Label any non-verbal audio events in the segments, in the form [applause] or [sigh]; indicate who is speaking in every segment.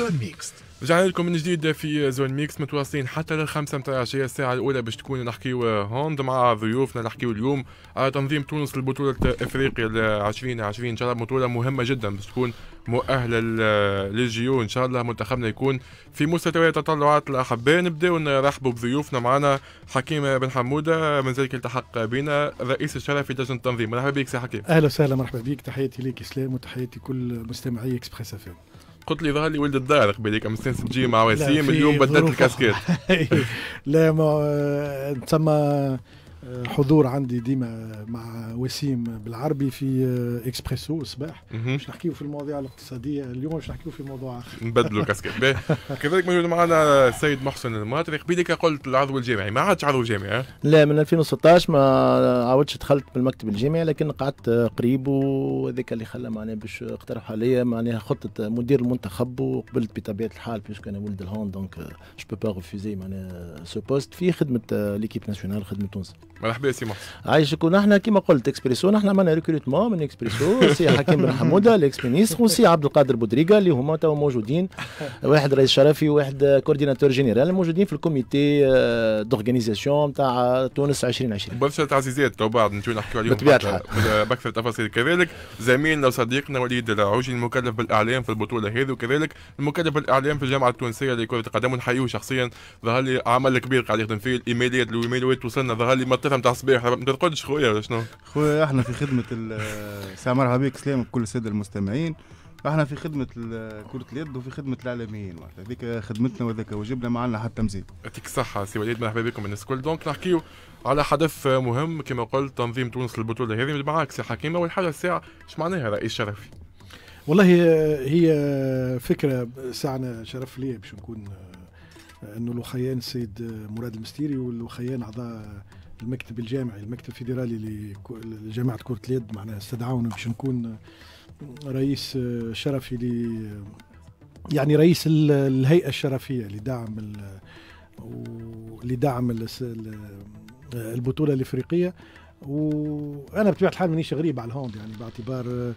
Speaker 1: زون ميكس رجعنا لكم من جديد في زون ميكس متواصلين حتى للخمسة متاع العشية الساعة الأولى باش تكون نحكيو آه، هوند مع ضيوفنا نحكيو اليوم على تنظيم تونس لبطولة إفريقيا 2020 إن شاء الله بطولة مهمة جدا باش تكون مؤهلة آه، للجيو إن شاء الله منتخبنا يكون في مستوى تطلعات الأحباء نبداو نرحبوا بضيوفنا معنا حكيم بن حمودة من ذلك التحق بنا رئيس الشرف في لجنة التنظيم مرحبا بك سي حكيم
Speaker 2: أهلا وسهلا مرحبا بك تحياتي ليك إسلام وتحياتي كل مستمعي إكسبريس افريقيا
Speaker 1: قلت لي ظهر لي ولد الدار قبل كم سنه تجي مع وسيم اليوم بدلت الكاسكيت [laughs] أيوه.
Speaker 2: لا ما آه، تسمى حضور عندي ديما مع وسيم بالعربي في اكسبريسو آه، الصباح باش نحكيو في المواضيع الاقتصاديه اليوم باش نحكيو في موضوع اخر
Speaker 1: نبدلوا كاسكيت كذلك موجود معنا السيد محسن الماطري قبيلك قلت العضو الجامعي ما عادش عضو جامعي
Speaker 3: لا من 2016 ما عاودش دخلت بالمكتب الجامعي لكن قعدت قريب وهذاك اللي خلى معناه باش اقترحوا عليا معناها خطه مدير المنتخب وقبلت بطبيعه الحال باش كان ولد الهون دونك جو با ريفوزي معناها سو بوست في خدمه ليكيب ناسيونال خدمه تونس مرحبا سي محسن عايشك ونحن كما قلت اكسبريسو نحن عملنا ريكروتمون من اكسبريسو سي حكيم بن حموده [laughs] الاكس مينيستر وسي عبد القادر بودريغا اللي هما توا موجودين واحد رئيس شرفي وواحد كورديناتور جينيرال موجودين في الكوميتي دورغانيزاسيون آه، تاع تونس 2020
Speaker 1: برشا تعزيزات تو بعد نجيو نحكيو عليهم بطبيعه الحال باكثر تفاصيل كذلك زميلنا وصديقنا وليد العوجي المكلف بالاعلام في البطوله هذه وكذلك المكلف بالاعلام في الجامعه التونسيه لكره القدم ونحيوه شخصيا ظهر لي عمل كبير قاعد يخدم فيه الايميلات الايميليات وصلنا ظهر لي ثلاثة تاع الصباح ما تقعدش خويا ولا شنو؟
Speaker 4: خويا احنا في خدمه ساعة مرحبا بك سلام بكل الساده المستمعين احنا في خدمه كره اليد وفي خدمه الاعلاميين معناتها هذيك خدمتنا وذاك واجبنا ما عندنا حتى مزيد
Speaker 1: يعطيك الصحه سي وليد مرحبا بكم الناس الكل دونك نحكيو على حدث مهم كما قلت تنظيم تونس للبطوله هذه معاك سي حكيمه أول حاجة الساعه اش معناها رئيس شرفي؟
Speaker 2: والله هي فكره ساعنا شرف لي باش نكون آه، انه الاخيان السيد آه، مراد المستيري والاخيان اعضاء المكتب الجامعي المكتب الفيدرالي لجامعه كره اليد معناها استدعونا باش نكون رئيس آه، شرفي ل يعني رئيس الهيئه الشرفيه لدعم ال... لدعم ال... البطوله الافريقيه وانا بطبيعه الحال مانيش غريب على الهوند يعني باعتبار آه،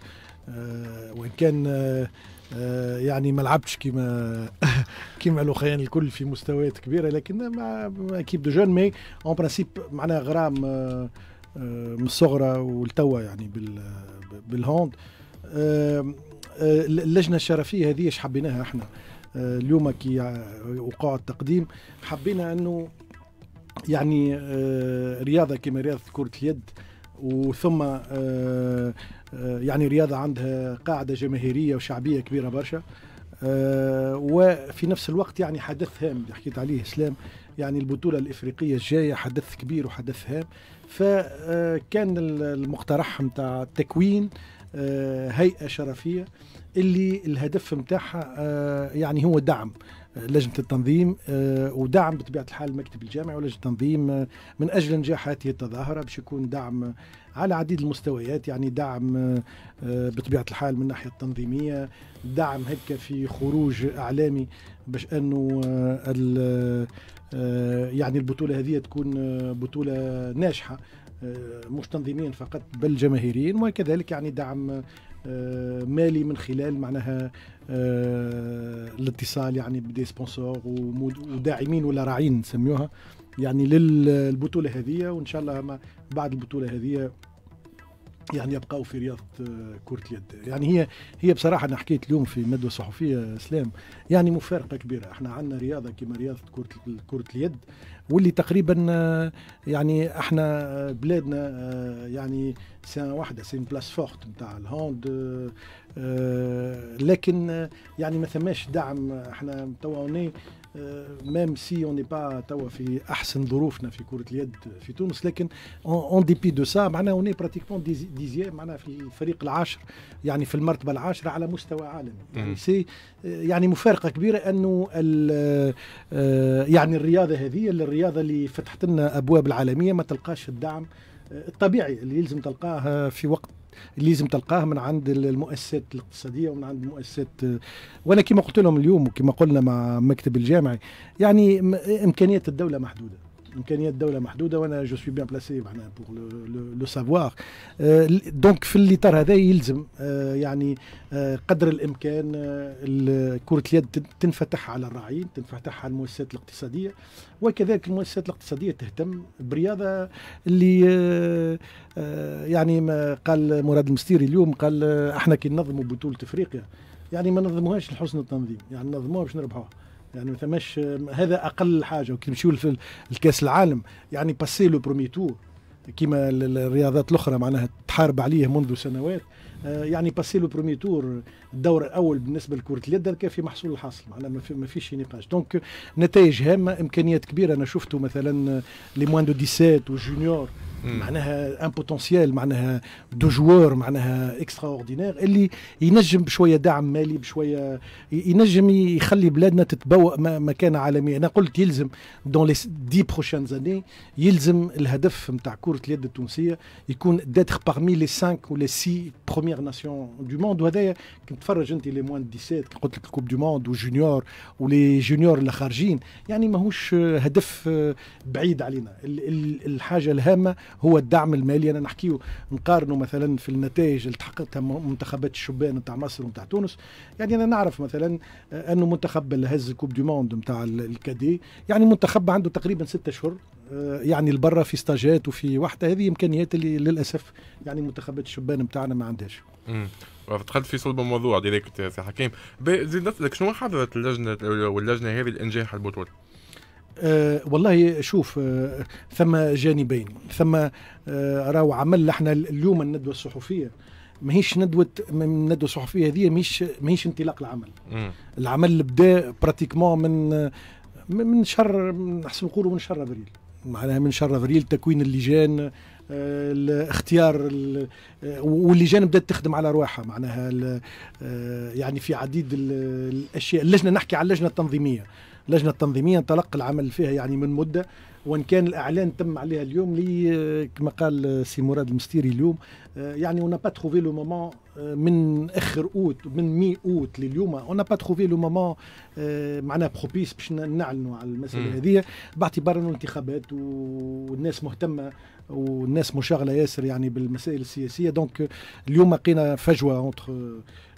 Speaker 2: آه، وان كان آه، يعني ما لعبتش كيما [laughs] كيما لوخيان الكل في مستويات كبيره لكن مع اكيب دو جون مي اون برانسيب معناها غرام آه، آه، من الصغرى ولتوا يعني بالهوند اللجنه الشرفيه هذه اش حبيناها احنا اليوم كي وقع التقديم حبينا انه يعني رياضه كما رياضه كره اليد وثم آه، آه، يعني رياضة عندها قاعدة جماهيرية وشعبية كبيرة برشا آه، وفي نفس الوقت يعني حدث هام اللي حكيت عليه اسلام يعني البطوله الافريقيه الجايه حدث كبير وحدث هام فكان المقترح متاع تكوين هيئه شرفيه اللي الهدف متاعها يعني هو دعم لجنه التنظيم آه، ودعم بطبيعه الحال المكتب الجامعي ولجنه التنظيم آه، من اجل نجاح هذه التظاهره باش يكون دعم على عديد المستويات يعني دعم آه، بطبيعه الحال من الناحيه التنظيميه دعم هكا في خروج اعلامي باش انه يعني البطوله هذه تكون بطوله ناجحه مش تنظيميا فقط بل جماهيريين وكذلك يعني دعم آه، مالي من خلال معناها آه، الاتصال يعني بدي سبونسور وداعمين ولا راعين نسميوها يعني للبطوله هذه وان شاء الله بعد البطوله هذه يعني يبقوا في رياضه آه، كره اليد يعني هي هي بصراحه انا حكيت اليوم في مدوى صحفيه اسلام يعني مفارقه كبيره احنا عندنا رياضه كما رياضه كره كره اليد واللي تقريبا آه، يعني احنا آه، بلادنا يعني سان واحده سين بلاس فورت نتاع الهوند لكن يعني ما ثماش دعم احنا توا ميم سي اون با توا في احسن ظروفنا في كره اليد في تونس لكن اون ديبي دو سا معناها اوني براتيكمون ديزيام معناها في الفريق العاشر يعني في المرتبه العاشره على مستوى عالمي يعني سي يعني مفارقه كبيره انه يعني الرياضه هذه الرياضه اللي فتحت لنا ابواب العالميه ما تلقاش الدعم الطبيعي اللي يلزم تلقاه في وقت اللي لازم تلقاه من عند المؤسسات الاقتصاديه ومن عند المؤسسات آه، وانا كما قلت لهم اليوم وكما قلنا مع مكتب الجامعي يعني امكانيات الدوله محدوده امكانيات الدوله محدوده وانا جو سوي بيان بلاسي معناها بور لو سافوار دونك في الاطار هذا يلزم آه، يعني آه، قدر الامكان آه، كره اليد تنفتح على الراعيين تنفتح على المؤسسات الاقتصاديه وكذلك المؤسسات الاقتصاديه تهتم برياضه اللي يعني ما قال مراد المستيري اليوم قال احنا كي ننظموا بطوله افريقيا يعني ما نظموهاش لحسن التنظيم يعني نظموها باش نربحوها يعني ما ثماش هذا اقل حاجه وكي نمشيو لكاس العالم يعني باسي لو برومي تور كيما الرياضات الاخرى معناها تحارب عليه منذ سنوات آه، يعني باسي لو برومي تور الدور الاول بالنسبه لكره اليد كان في محصول الحاصل معناها ما فيش نقاش دونك نتائج هامه امكانيات كبيره انا شفته مثلا لي موان دو 17 وجونيور معناها ان بوتونسيال معناها دو جوار معناها اكسترا اوردينير اللي ينجم بشويه دعم مالي بشويه ينجم يخلي بلادنا تتبوأ مكانه عالميه انا قلت يلزم دون لي دي بروشان زاني يلزم الهدف نتاع كره اليد التونسيه يكون داتر باغمي لي 5 ولا 6 بروميير ناسيون دو موند وهذايا كنت تفرج انت لي موان 17 قلت لك كوب دو موند وجونيور ولي جونيور اللي خارجين يعني ماهوش هدف بعيد علينا الحاجه الهامه هو الدعم المالي انا نحكيه نقارنه مثلا في النتائج اللي تحققتها منتخبات الشبان نتاع مصر ونتاع تونس يعني انا نعرف مثلا آه، انه منتخب اللي هز الكوب دي موند نتاع الكادي يعني منتخب عنده تقريبا ستة اشهر آه، يعني البرة في ستاجات وفي وحده هذه امكانيات اللي للاسف يعني منتخبات الشبان نتاعنا ما عندهاش.
Speaker 1: دخلت في صلب الموضوع ديريكت سي حكيم زيد نسالك شنو حضرت اللجنه واللجنه هذه لانجاح البطوله؟
Speaker 2: أه والله شوف أه ثم جانبين ثم أه راهو عمل احنا اليوم الندوه الصحفيه ماهيش ندوه الندوه الصحفيه هذه ماهيش ماهيش انطلاق العمل مم. العمل بدا براتيكمون من من شهر نحسن نقولوا من شهر ابريل معناها من شهر ابريل تكوين اللجان آه، اختيار آه، واللجان بدات تخدم على رواحها معناها آه، يعني في عديد الاشياء اللجنه نحكي على اللجنه التنظيميه لجنه تنظيميه انطلق العمل فيها يعني من مده وان كان الاعلان تم عليها اليوم لي كما قال سي مراد المستيري اليوم يعني اون با تروفي لو مومون من اخر اوت من مي اوت لليوم اون با تروفي لو مومون معناها بروبيس باش نعلنوا على المساله هذه باعتبار انه انتخابات والناس مهتمه والناس مشغله ياسر يعني بالمسائل السياسيه دونك اليوم لقينا فجوه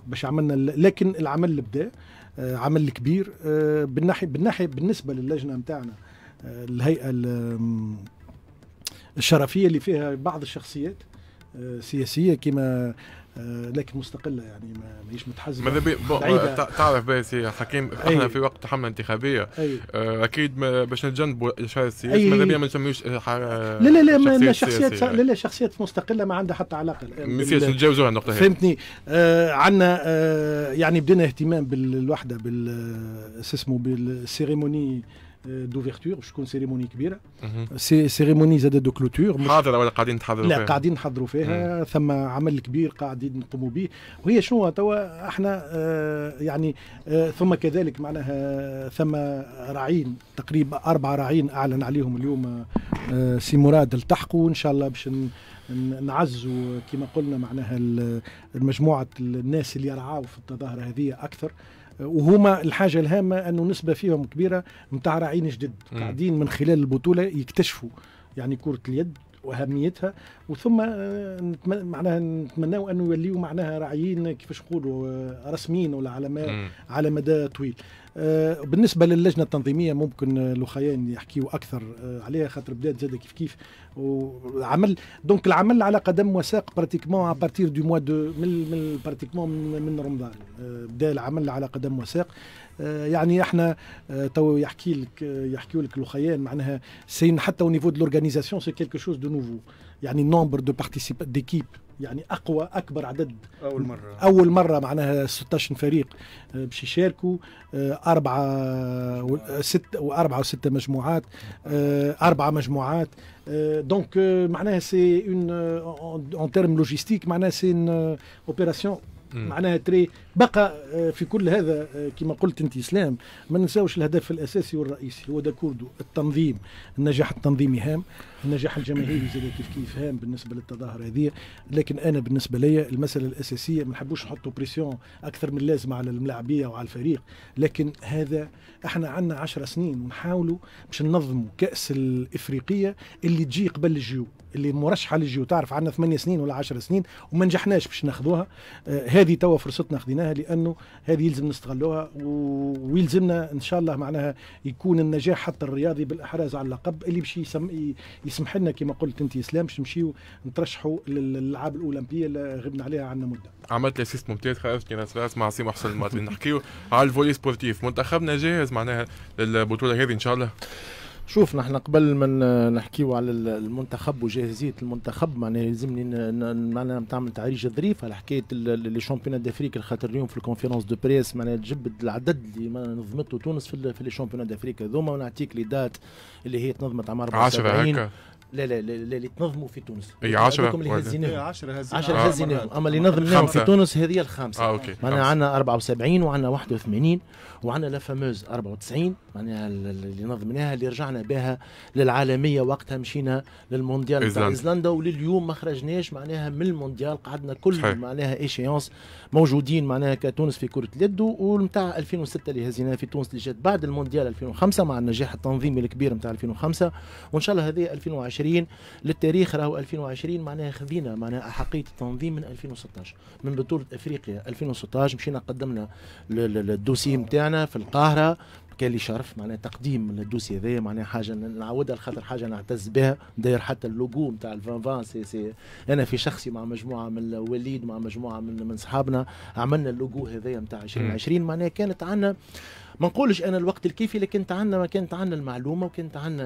Speaker 2: باش عملنا لكن العمل بدا عمل كبير آه، بالناحيه بالناحيه بالنسبه للجنه نتاعنا آه، الهيئه الشرفيه اللي فيها بعض الشخصيات آه، سياسيه كما آه، لكن مستقله يعني ما ماهيش متحزمه ماذا بي
Speaker 1: آه، تعرف بس حكيم احنا في وقت حمله انتخابيه أي. آه، اكيد باش نتجنبوا الاشاره السياسيه ماذا بيا ما نسميوش لا لا لا شخصيات لا
Speaker 2: لا شخصيات مستقله ما عندها حتى علاقه ما يصيرش النقطه هذه فهمتني آه عندنا آه يعني بدينا اهتمام بالوحده بال اسمه بالسيريموني دوفيرتور تكون سيريموني كبيره سي سيريموني زاد دو كلوتور حاضره ولا قاعدين تحضروا لا قاعدين نحضروا فيها ثم عمل كبير قاعدين نقوموا به وهي شنو توا احنا يعني ثم كذلك معناها ثم راعين تقريبا اربع راعين اعلن عليهم اليوم سي مراد التحقوا ان شاء الله باش نعزوا كما قلنا معناها مجموعه الناس اللي يرعاوا في التظاهره هذه اكثر وهما الحاجه الهامه انه نسبه فيهم كبيره متاع راعين جدد قاعدين من خلال البطوله يكتشفوا يعني كره اليد واهميتها وثم آه، معناها نتمناو انه يوليوا معناها راعيين كيفاش نقولوا آه، رسميين ولا على على مدى طويل آه، بالنسبه للجنه التنظيميه ممكن لوخيان يحكيوا اكثر آه، عليها خاطر بدات زاد كيف كيف وعمل دونك العمل على قدم وساق براتيكمون ابارتير دو موا دو من من براتيكمون من رمضان آه، بدا العمل على قدم وساق يعني احنا تو يحكي لك يحكيوا لك لوخيان معناها سين حتى او نيفو دو لورغانيزاسيون سي كيلكو شوز دو نوفو يعني نومبر دو بارتيسيب ديكيب يعني اقوى اكبر عدد اول مره اول مره معناها 16 فريق آه، باش يشاركوا آه، اربعه آه، ست واربعه وسته مجموعات اربعه مجموعات دونك معناها سي اون اون تيرم لوجيستيك معناها سي اون اوبيراسيون معناها تري بقى آه، في كل هذا آه، كما قلت انت اسلام ما ننساوش الهدف الاساسي والرئيسي هو داكوردو التنظيم النجاح التنظيمي هام النجاح الجماهيري زاد كيف كيف هام بالنسبه للتظاهر هذه لكن انا بالنسبه لي المساله الاساسيه ما نحبوش نحطوا بريسيون اكثر من لازم على الملاعبيه وعلى الفريق لكن هذا احنا عندنا 10 سنين ونحاولوا باش ننظموا كاس الافريقيه اللي تجي قبل الجيو اللي مرشحه للجيو تعرف عندنا ثمانية سنين ولا 10 سنين وما نجحناش باش ناخذوها آه، هذه توا فرصتنا خديناها لانه هذه يلزم نستغلوها ويلزمنا ان شاء الله معناها يكون النجاح حتى الرياضي بالاحراز على اللقب اللي باش يسمح لنا كما قلت انت اسلام باش نمشيو نترشحوا للالعاب الاولمبيه اللي غبنا عليها عندنا مده.
Speaker 1: عملت لاسيست ممتاز خرجتني ناس مع سي محسن الماضي نحكيو على الفولي سبورتيف منتخبنا جاهز معناها للبطوله هذه ان شاء الله.
Speaker 3: شوف نحن قبل ما نحكيو على المنتخب وجاهزيه المنتخب معناها يلزمني معناها تعمل تعريج ظريف على حكايه لي شامبيونات دافريك خاطر اليوم في الكونفيرونس دو بريس معناها تجبد العدد اللي نظمته تونس في لي شامبيونات دافريك هذوما ونعطيك لي دات اللي هي تنظمت عام 74 لا لا لا اللي تنظموا في تونس اي 10 10 هزيناهم 10 اما اللي نظمناهم في تونس هذه الخامسه اه اوكي معناها عندنا 74 وعندنا 81 وعندنا لا فاموز 94 معناها اللي نظمناها اللي رجعنا بها للعالميه وقتها مشينا للمونديال تاع ايزلندا ولليوم ما خرجناش معناها من المونديال قعدنا كل معناها ايشيونس موجودين معناها كتونس في كره اليد ونتاع 2006 اللي هزيناها في تونس اللي جات بعد المونديال 2005 مع النجاح التنظيمي الكبير نتاع 2005 وان شاء الله هذه 2020 2020 للتاريخ راهو 2020 معناها خذينا معناها احقيه التنظيم من 2016 من بطوله افريقيا 2016 مشينا قدمنا الدوسي نتاعنا في القاهره كان لي شرف معناها تقديم الدوسي هذايا معناها حاجه نعاودها خاطر حاجه نعتز بها داير حتى اللوجو نتاع الفان فان سي سي انا في شخصي مع مجموعه من الوليد مع مجموعه من من صحابنا عملنا اللوجو هذايا نتاع 2020 معناها كانت عندنا ما نقولش انا الوقت الكيفي لكن عندنا ما كانت عندنا المعلومه وكانت عندنا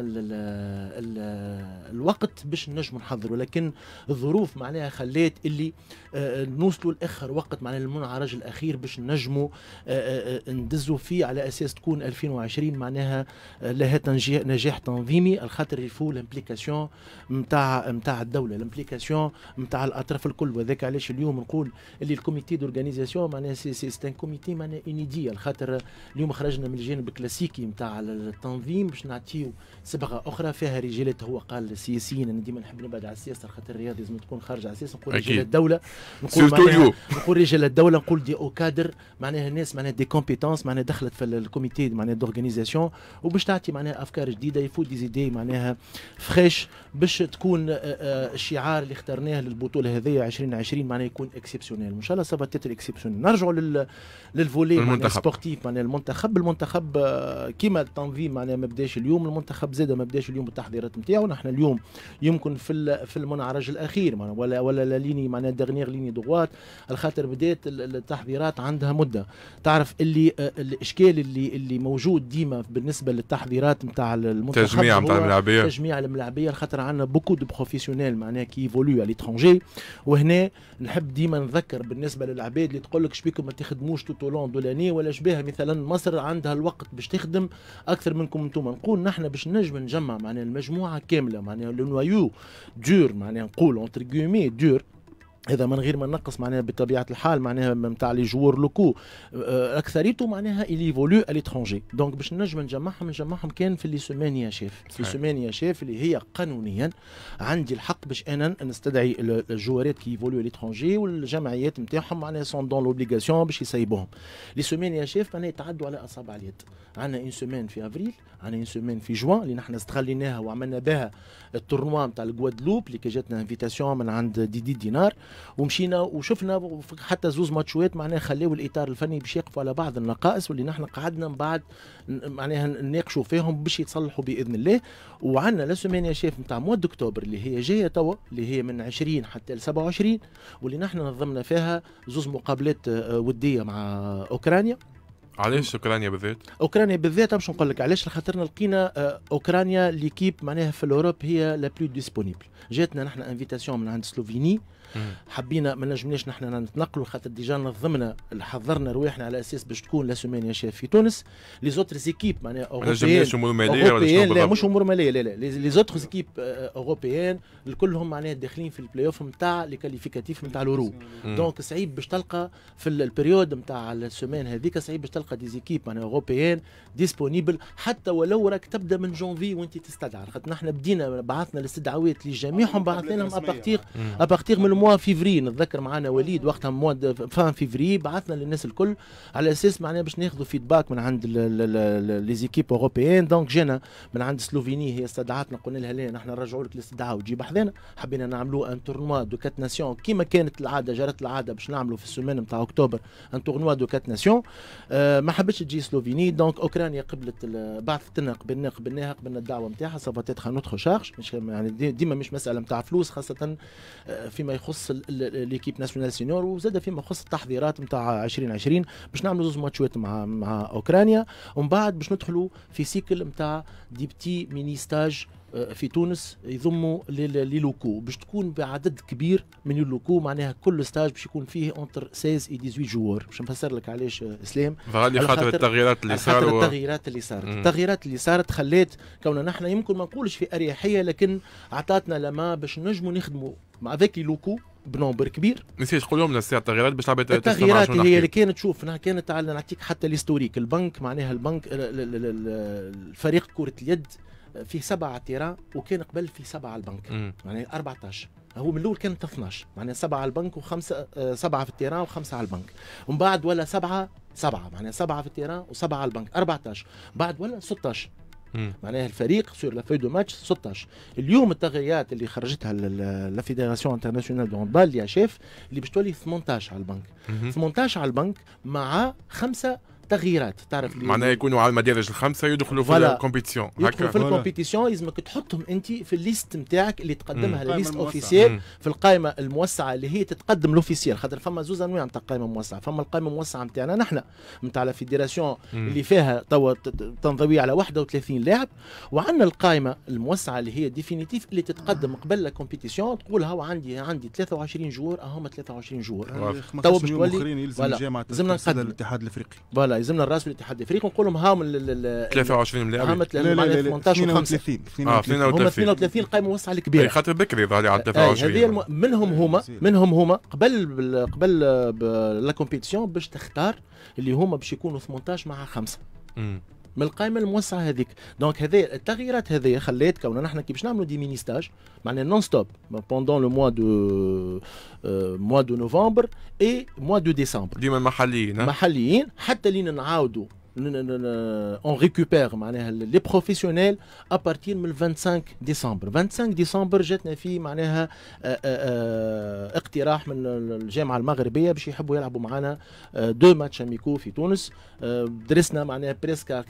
Speaker 3: الوقت باش نجم نحضروا لكن الظروف معناها خلات اللي آه، آه، نوصلوا لاخر وقت معناها المنعرج الاخير باش نجموا آه، ندزوا فيه على اساس تكون 2020 معناها آه، لها نجاح تنظيمي الخاطر يفو الامبليكاسيون نتاع نتاع الدوله الامبليكاسيون نتاع الاطراف الكل وذاك علاش اليوم نقول اللي الكوميتي دورغانيزاسيون معناها سي سي ان كوميتي معناها انيدي الخاطر اليوم خرجنا من الجانب الكلاسيكي نتاع التنظيم باش نعطيو صبغه اخرى فيها رجالات هو قال السياسيين انا ديما نحب نبعد على السياسه خاطر الرياضي لازم تكون خارج على السياسه نقول رجال الدوله نقول نقول رجال الدوله نقول دي او كادر معناها الناس معناها دي كومبيتونس معناها دخلت في الكوميتي معناها معناها دورغانيزاسيون وباش تعطي معناها افكار جديده يفوت زيدي معناها فريش باش تكون آه، آه، الشعار اللي اخترناه للبطوله هذه 2020 معناها يكون اكسبسيونيل ان شاء الله سافا تيتر اكسبسيونيل نرجعوا لل للفولي معناها سبورتيف معناها المنتخب المنتخب آه، كيما التنظيم معناها ما بداش اليوم المنتخب زاد ما بداش اليوم بالتحضيرات نتاعو نحن اليوم يمكن في في المنعرج الاخير معناها ولا ولا لا ليني معناها ديرنيغ ليني دوغوات الخاطر بدات التحضيرات عندها مده تعرف اللي الاشكال اللي اللي موجود موجود ديما بالنسبه للتحضيرات نتاع المنتخب تجميع نتاع الملاعبيه تجميع الملاعبيه خاطر عندنا بوكو دو بروفيسيونيل معناها كي ايفولو ليترونجي وهنا نحب ديما نذكر بالنسبه للعباد اللي تقول لك شبيكم ما تخدموش توتولون دولاني ولا شبيها مثلا مصر عندها الوقت باش تخدم اكثر منكم انتم نقول نحن باش نجم نجمع معناها المجموعه كامله معناها لو نوايو دور معناها نقول اونتر كومي دور هذا من غير ما نقص معناها بطبيعه الحال معناها نتاع لي جوور لوكو اكثريته معناها يليفولو اليترونجي دونك باش نجم نجمعهم نجمعهم كان في لي سومين يا شيف في سومين يا شيف اللي هي قانونيا عندي الحق باش انا نستدعي الجوارات كي يفولو اليترونجي والجمعيات نتاعهم معناها سون دون لوبليغاسيون باش يسيبوهم لي سومين يا شيف معناها يتعدوا على اصابع اليد عندنا اون سومان في افريل عندنا اون سومان في جوان اللي نحن استغليناها وعملنا بها التورنوا نتاع الغوادلوب اللي كي جاتنا انفيتاسيون من عند ديدي دينار دي ومشينا وشفنا حتى زوز ماتشوات معناها خلاو الاطار الفني باش يقفوا على بعض النقائص واللي نحن قعدنا من بعد معناها نناقشوا فيهم باش يتصلحوا باذن الله وعندنا لا سومين يا شيف نتاع مود اكتوبر اللي هي جايه توا اللي هي من 20 حتى ل 27 واللي نحن نظمنا فيها زوز مقابلات آه، وديه مع اوكرانيا
Speaker 1: علاش اوكرانيا بالذات؟
Speaker 3: اوكرانيا بالذات باش نقول لك علاش خاطرنا لقينا آه، اوكرانيا ليكيب معناها في الاوروب هي لا بلو ديسبونيبل، جاتنا نحن انفيتاسيون من عند سلوفيني حبينا ما نجمناش نحن نتنقلوا خاطر ديجا نظمنا حضرنا رواحنا على اساس باش تكون لا سومين يا شيف في تونس لي زوتر زيكيب معناها اوروبيان امور ماليه ولا لا مش امور ماليه لا لا لي زوتر زيكيب اوروبيان الكلهم معناها داخلين في البلاي اوف نتاع لي كاليفيكاتيف نتاع الورو دونك صعيب باش تلقى في البريود نتاع السومين هذيك صعيب باش تلقى دي زيكيب معناها اوروبيان ديسبونيبل حتى ولو راك تبدا من جونفي وانت تستدعى خاطر نحن بدينا بعثنا الاستدعاوات لجميعهم بعثنا لهم ابارتيغ ابارتيغ من موا فيفري نتذكر معنا وليد وقتها موا فان فيفري بعثنا للناس الكل على اساس معناها باش ناخذوا فيدباك من عند ليزيكيب اوروبيان دونك جينا من عند سلوفيني هي استدعاتنا قلنا لها لا نحن نرجعوا لك الاستدعاء وتجيب حذانا حبينا نعملوا ان تورنوا دو كات ناسيون كيما كانت العاده جرت العاده باش نعملوا في السومان نتاع اكتوبر ان تورنوا دو كات ناسيون ما حبتش تجي سلوفيني دونك اوكرانيا قبلت بعثت لنا قبلنا قبلناها قبلنا الدعوه نتاعها سافا تيتخ نوتخ شارج يعني ديما مش مساله نتاع فلوس خاصه آه، فيما يخص يخص ليكيب ناسيونال سينيور وزاد فيما يخص التحضيرات نتاع 2020 باش نعملوا زوج ماتشات مع مع اوكرانيا ومن بعد باش ندخلوا في سيكل نتاع دي بتي ميني ستاج في تونس يضموا للوكو باش تكون بعدد كبير من اللوكو معناها كل ستاج باش يكون فيه اونتر 16 و 18 جوار باش نفسر لك علاش اسلام آه، فغادي خاطر التغييرات اللي صارت خاطر التغييرات اللي صارت التغييرات اللي صارت خلات كوننا نحن يمكن ما نقولش في اريحيه لكن عطاتنا لما باش نجموا نخدموا مع ذاك لوكو بنومبر كبير
Speaker 1: نسيت تقول لهم نسيت التغييرات باش التغييرات, التغييرات هي اللي
Speaker 3: كانت شوف كانت على نعطيك حتى ليستوريك البنك معناها البنك آه، الفريق كره اليد في سبعة تيرا وكان قبل في سبعة على البنك يعني 14 هو من الاول كانت 12 معناها سبعه على البنك وخمسه آه، سبعه في التيران وخمسه على البنك ومن بعد ولا سبعه سبعه معناها سبعه في التيران وسبعه على البنك 14 بعد ولا 16 معناها الفريق سور لا دو ماتش 16 اليوم التغييرات اللي خرجتها لا فيدراسيون انترناسيونال دو هاندبال يا شيف اللي باش تولي 18 على البنك مم. 18 على البنك مع خمسه تغييرات تعرف معناها
Speaker 1: يكونوا على المدارج الخمسه يدخلوا في الكومبيتيسيون يدخلوا في
Speaker 3: الكومبيتيسيون يلزمك تحطهم انت في الليست نتاعك اللي تقدمها الليست اوفيسيال في القائمه الموسعه اللي هي تتقدم لوفيسيال خاطر فما زوز انواع نتاع قائمه موسعه فما القائمه الموسعه نتاعنا نحن نتاع لا فيديراسيون اللي فيها توا تنضوي على 31 لاعب وعندنا القائمه الموسعه اللي هي ديفينيتيف اللي تتقدم قبل الكومبيتيسيون تقول هاو عندي عندي 23 جور هما 23 جور توا باش تولي لازمنا نقدم الاتحاد الافريقي فوالا يلزمنا الراس الاتحاد الافريقي ونقول لهم هاهم 23 من هاهم 18 و 32 32 32 قائمه موسعه الكبيره
Speaker 1: خاطر بكري ظهر على 23 آه، آه،
Speaker 3: هذه منهم هما منهم هما قبل قبل لا كومبيتيسيون باش تختار اللي هما باش يكونوا 18 مع 5 من القائمه الموسعه هذيك دونك هذا التغييرات هذه خلات كوننا نحن كي باش نعملوا دي ميني ستاج معناها نون ستوب بوندون لو موا دو موا دو نوفمبر اي موا دو ديسمبر
Speaker 1: ديما محليين
Speaker 3: محليين حتى لين نعاودوا on récupère معناها لي بروفيسيونيل ا partir من 25 ديسمبر 25 ديسمبر جاتنا في معناها اقتراح من الجامعه المغربيه باش يحبوا يلعبوا معنا دو ماتش اميكو في تونس euh, درسنا معناها بريسك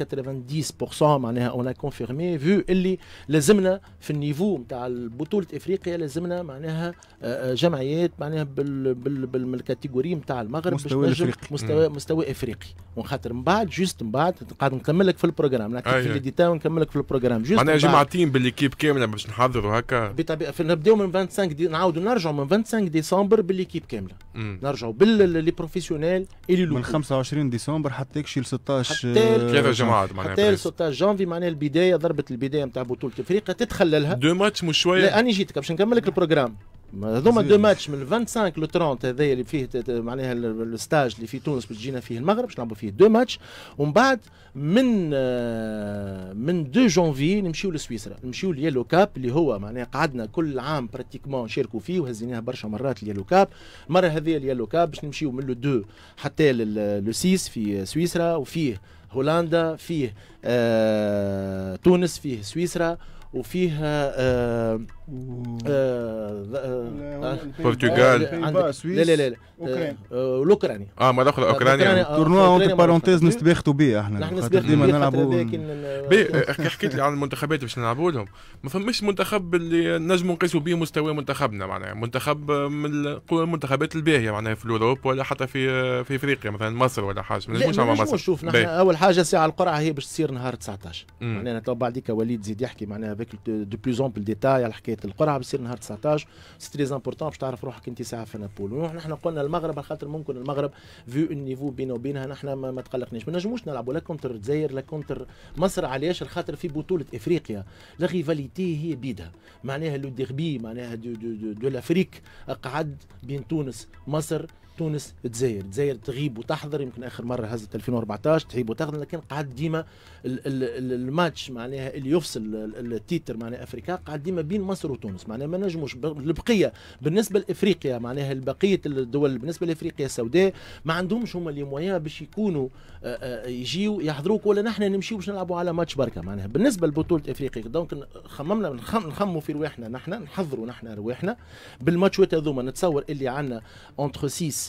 Speaker 3: 90% معناها اون كونفيرمي فيو اللي لازمنا في النيفو نتاع بطوله افريقيا لازمنا معناها euh, euh, جمعيات معناها بالكاتيجوري نتاع المغرب مستوى افريقي مستوى مستوى افريقي وخاطر من بعد جوست جوست من بعد قاعد نكمل لك في البروجرام نعطيك في أيوة. لي ديتا ونكمل لك في البروجرام جوست معناها جمعتين
Speaker 1: بالليكيب كامله باش نحضروا هكا
Speaker 3: بطبيعه نبداو من 25 دي... نعاودوا نرجعوا من 25 ديسمبر بالليكيب كامله نرجعوا باللي بروفيسيونيل اللي من 25 ديسمبر حتى كشي ل 16 حتى ثلاثة جمعات معناها حتى 16 جانفي معناها البدايه ضربه البدايه نتاع بطوله افريقيا تتخللها دو ماتش مش شويه لا انا جيتك باش نكمل لك البروجرام هذوما دو ماتش من 25 ل 30 هذا اللي فيه معناها الستاج اللي في تونس باش تجينا فيه المغرب باش نلعبوا فيه دو ماتش ومن بعد من آه، من 2 جونفي نمشيو لسويسرا نمشيو ليلو كاب اللي هو معناها قعدنا كل عام براتيكمون نشاركوا فيه وهزيناها برشا مرات ليلو كاب المره هذه ليلو كاب باش نمشيو من لو 2 حتى لو 6 في سويسرا وفيه هولندا فيه آه تونس فيه سويسرا وفيها آه, آه،, آه، البرتغال عندك لا لا لا اوكرانيا اه, آه، ما دخل اوكرانيا تورنوا اون بارونتيز
Speaker 1: نستباختوا به احنا ديما نلعبوا حكيت لي عن المنتخبات باش نلعبوا لهم ما فماش منتخب اللي نجموا نقيسوا به مستوى منتخبنا معناها منتخب من المنتخبات الباهيه معناها في اوروبا ولا حتى في في افريقيا مثلا مصر ولا حاجه ما نجموش نعمل مصر شوف
Speaker 3: اول حاجه ساعه القرعه هي باش تصير نهار 19 معناها بعديك وليد زيد يحكي معناها افيك دو بلوز اون بالديتاي على حكايه القرعه بتصير نهار 19 سي تري امبورتون باش تعرف روحك انت ساعه في نابول نحن قلنا المغرب على خاطر ممكن المغرب فيو النيفو بينه وبينها نحن ما, ما تقلقناش ما نجموش نلعبوا لا كونتر الجزائر لا كونتر مصر علاش على خاطر في بطوله افريقيا لا ريفاليتي هي بيدها معناها لو ديربي معناها دو, دو, دو, دو لافريك قعد بين تونس مصر تونس تزاير تزاير تغيب وتحضر يمكن اخر مره هزت 2014 تغيب وتحضر لكن قعد ديما الماتش معناها اللي يفصل التيتر معناها افريقيا قعد ديما بين مصر وتونس معناها ما نجموش البقيه بالنسبه لافريقيا معناها بقيه الدول بالنسبه لافريقيا السوداء ما عندهمش هما لي مويان باش يكونوا آه، آه، يجيو يحضروك ولا نحن نمشيو باش نلعبوا على ماتش بركه معناها بالنسبه لبطوله افريقيا دونك خممنا نخموا في رواحنا نحن نحضروا نحن رواحنا بالماتشات هذوما نتصور اللي عندنا اونتر 6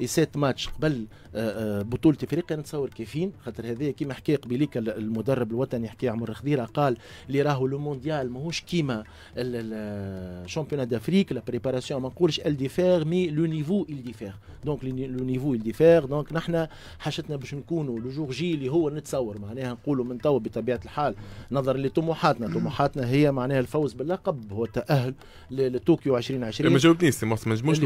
Speaker 3: اي سيت ماتش قبل آه، آه، بطوله افريقيا نتصور كيفين خاطر هذه كيما حكى قبيليك المدرب الوطني حكى عمر خضيره قال اللي راهو لو مونديال ماهوش كيما الشامبيون دافريك لا بريباراسيون ما نقولش ال ديفير مي لو نيفو ال ديفير دونك لو نيفو ال ديفير دونك نحنا حاجتنا باش نكونوا لو جور جي اللي هو نتصور معناها نقولوا من توا بطبيعه الحال نظرا لطموحاتنا طموحاتنا هي معناها الفوز باللقب هو التاهل لطوكيو 2020 ما جاوبنيش ما نجموش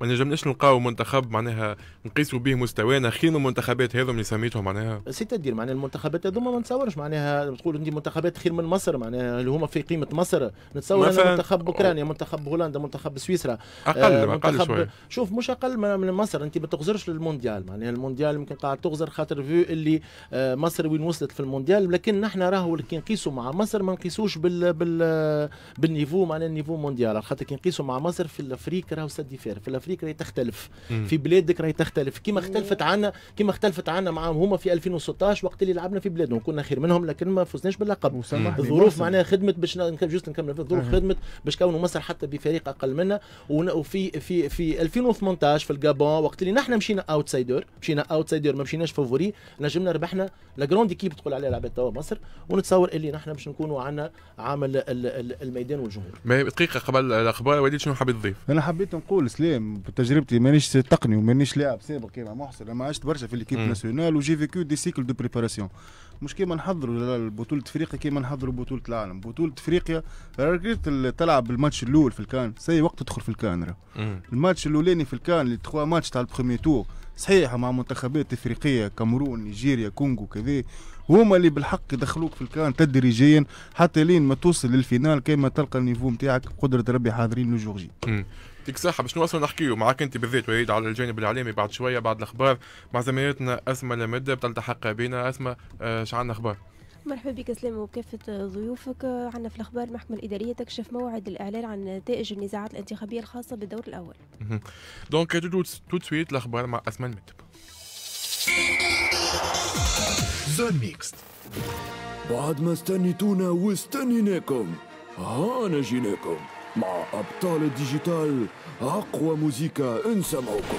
Speaker 1: ما نجمناش نلقاو منتخب معناها معناها نقيسوا به مستوانا خير من المنتخبات هذم اللي سميتهم معناها
Speaker 3: سي تدير معناها المنتخبات هذوما ما نتصورش معناها تقول انت منتخبات خير من مصر معناها اللي هما في قيمه مصر نتصور مثلا منتخب اوكرانيا منتخب هولندا منتخب سويسرا اقل آه اقل شوي شوف مش اقل من مصر انت ما تغزرش للمونديال معناها المونديال يمكن قاعد تغزر خاطر فيو اللي آه مصر وين وصلت في المونديال لكن نحن راهو كي نقيسوا مع مصر ما نقيسوش بال بال بالنيفو معناها النيفو مونديال خاطر كي نقيسوا مع مصر في الافريق راهو سدي فير في الافريق راهي تختلف في بلاد ولادك راهي تختلف كيما اختلفت عنا كيما اختلفت عنا معاهم هما في 2016 وقت اللي لعبنا في بلادهم كنا خير منهم لكن ما فزناش باللقب الظروف معناها خدمت باش جوست نكمل في الظروف خدمت باش كونوا مصر حتى بفريق اقل منا وفي في في 2018 في الجابون وقت اللي نحن مشينا اوتسايدر مشينا اوتسايدر ما مشيناش فافوري نجمنا ربحنا لا جروند ايكيب تقول عليها لعبت توا مصر ونتصور اللي نحن باش نكونوا عندنا عامل الميدان والجمهور.
Speaker 1: دقيقه قبل الاخبار وليد شنو حبيت تضيف؟ انا حبيت نقول سلام
Speaker 4: بتجربتي مانيش تقني ومانيش لاعب سابق كيما محسن انا عشت برشا في ليكيب ناسيونال وجي فيكو دي سيكل دو بريباراسيون مش كيما نحضروا بطولة افريقيا كيما نحضروا بطولة العالم بطولة افريقيا ركيت تلعب الماتش الاول في الكان سي وقت تدخل في الكان الماتش الاولاني في الكان اللي تخوا ماتش تاع البروميي تور صحيح مع منتخبات افريقيه كامرون نيجيريا كونغو كذا هما اللي بالحق يدخلوك في الكان تدريجيا حتى لين ما توصل للفينال كيما تلقى النيفو نتاعك بقدره ربي حاضرين لو جورجي
Speaker 1: يعطيك الصحة باش نواصلوا نحكيو معك أنت بالذات وليد على الجانب الإعلامي بعد شوية بعد الأخبار مع زميلتنا أسماء لمدة بتلتحق بينا أسماء آه عندنا أخبار
Speaker 5: مرحبا بك سلام وكافة آه، ضيوفك آه، عندنا في الأخبار المحكمة الإدارية تكشف موعد الإعلان عن نتائج النزاعات الانتخابية الخاصة بالدور الأول
Speaker 1: دونك تو سويت الأخبار مع أسماء لمدة.
Speaker 2: زون ميكست بعد ما استنيتونا واستنيناكم
Speaker 5: ها أنا جيناكم مع أبطال الديجيتال أقوى موسيقى انسمعوكم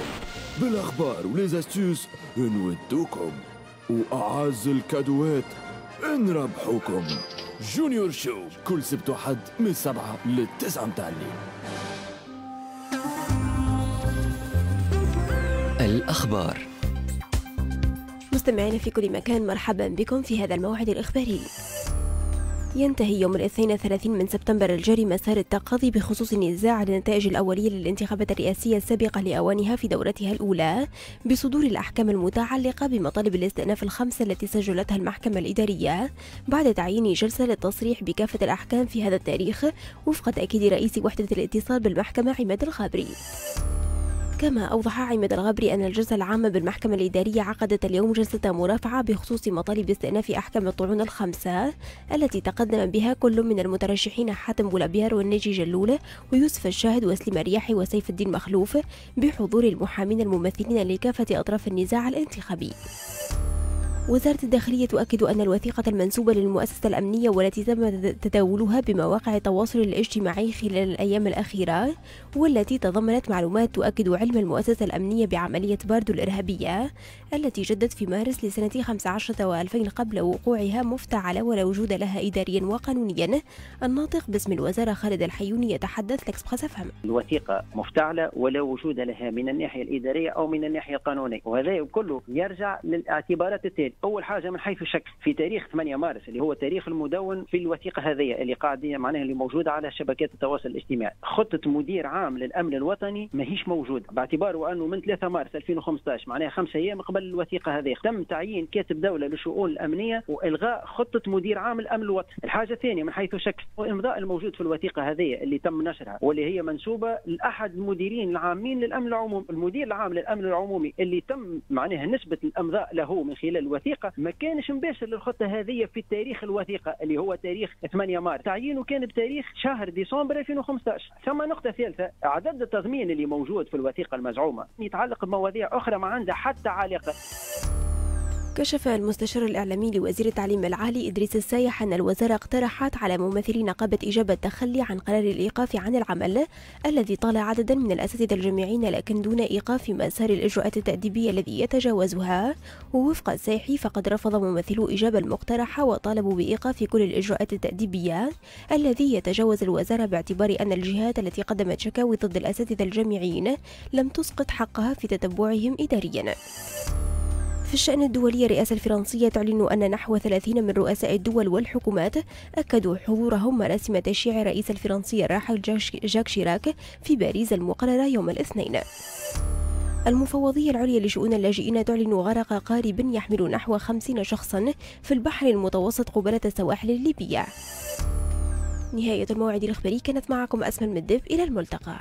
Speaker 5: بالأخبار وليزاستيوس نودوكم
Speaker 2: وأعز الكادوات نربحوكم جونيور شو كل سبت وحد من سبعة للتسعة متاع الليل
Speaker 6: الأخبار
Speaker 5: مستمعينا في كل مكان مرحبا بكم في هذا الموعد الإخباري ينتهي يوم الاثنين 30 من سبتمبر الجاري مسار التقاضي بخصوص النزاع على النتائج الأولية للانتخابات الرئاسية السابقة لأوانها في دورتها الأولى بصدور الأحكام المتعلقة بمطالب الاستئناف الخمسة التي سجلتها المحكمة الإدارية بعد تعيين جلسة للتصريح بكافة الأحكام في هذا التاريخ وفق تأكيد رئيس وحدة الاتصال بالمحكمة عماد الخابري كما أوضح عماد الغبري أن الجلسة العامة بالمحكمة الإدارية عقدت اليوم جلسة مرافعة بخصوص مطالب استئناف أحكام الطعون الخمسة التي تقدم بها كل من المترشحين حاتم بولابيار والنجي جلولة ويوسف الشاهد وسليم الرياحي وسيف الدين مخلوف بحضور المحامين الممثلين لكافة أطراف النزاع الانتخابي وزارة الداخلية تؤكد أن الوثيقة المنسوبة للمؤسسة الأمنية والتي تم تداولها بمواقع التواصل الاجتماعي خلال الأيام الأخيرة والتي تضمنت معلومات تؤكد علم المؤسسة الأمنية بعملية باردو الإرهابية التي جدت في مارس لسنة 15 و2000 قبل وقوعها مفتعلة ولا وجود لها إداريا وقانونيا الناطق باسم الوزارة خالد الحيوني يتحدث لإكسبريس أفهم
Speaker 6: الوثيقة مفتعلة ولا وجود لها من الناحية الإدارية أو من الناحية القانونية وهذا كله يرجع للاعتبارات التالية أول حاجة من حيث الشكل في تاريخ 8 مارس اللي هو تاريخ المدون في الوثيقة هذه اللي قاعدة معناها اللي موجودة على شبكات التواصل الاجتماعي خطة مدير عام للأمن الوطني ماهيش موجودة باعتبار أنه من 3 مارس 2015 معناها خمسة أيام قبل الوثيقه هذه تم تعيين كاتب دوله للشؤون الامنيه والغاء خطه مدير عام الامن الوطني الحاجه الثانيه من حيث شكل الامضاء الموجود في الوثيقه هذه اللي تم نشرها واللي هي منسوبه لاحد المديرين العامين للامن العمومي المدير العام للامن العمومي اللي تم معناها نسبه الامضاء له من خلال الوثيقه ما كانش مباشر للخطه هذه في تاريخ الوثيقه اللي هو تاريخ 8 مارس تعيينه كان بتاريخ شهر ديسمبر 2015 ثم نقطه ثالثه عدد التضمين اللي موجود في الوثيقه المزعومه يتعلق بمواضيع اخرى ما عندها حتى علاقه Obrigada.
Speaker 5: كشف المستشار الإعلامي لوزير التعليم العالي إدريس السايح أن الوزارة اقترحت على ممثلي نقابة إجابة التخلي عن قرار الإيقاف عن العمل الذي طال عددا من الأساتذة الجامعين لكن دون إيقاف مسار الإجراءات التأديبية الذي يتجاوزها ووفق السايحي فقد رفض ممثلو إجابة المقترحة وطالبوا بإيقاف كل الإجراءات التأديبية الذي يتجاوز الوزارة باعتبار أن الجهات التي قدمت شكاوي ضد الأساتذة الجامعين لم تسقط حقها في تتبعهم إداريا الشأن الدولي الرئاسة الفرنسية تعلن أن نحو 30 من رؤساء الدول والحكومات أكدوا حضورهم مراسم تشييع الرئيس الفرنسي الراحل جاك شيراك في باريس المقررة يوم الاثنين المفوضية العليا لشؤون اللاجئين تعلن غرق قارب يحمل نحو 50 شخصا في البحر المتوسط قبالة السواحل الليبية نهاية الموعد الإخباري كانت معكم أسماء المدب إلى الملتقى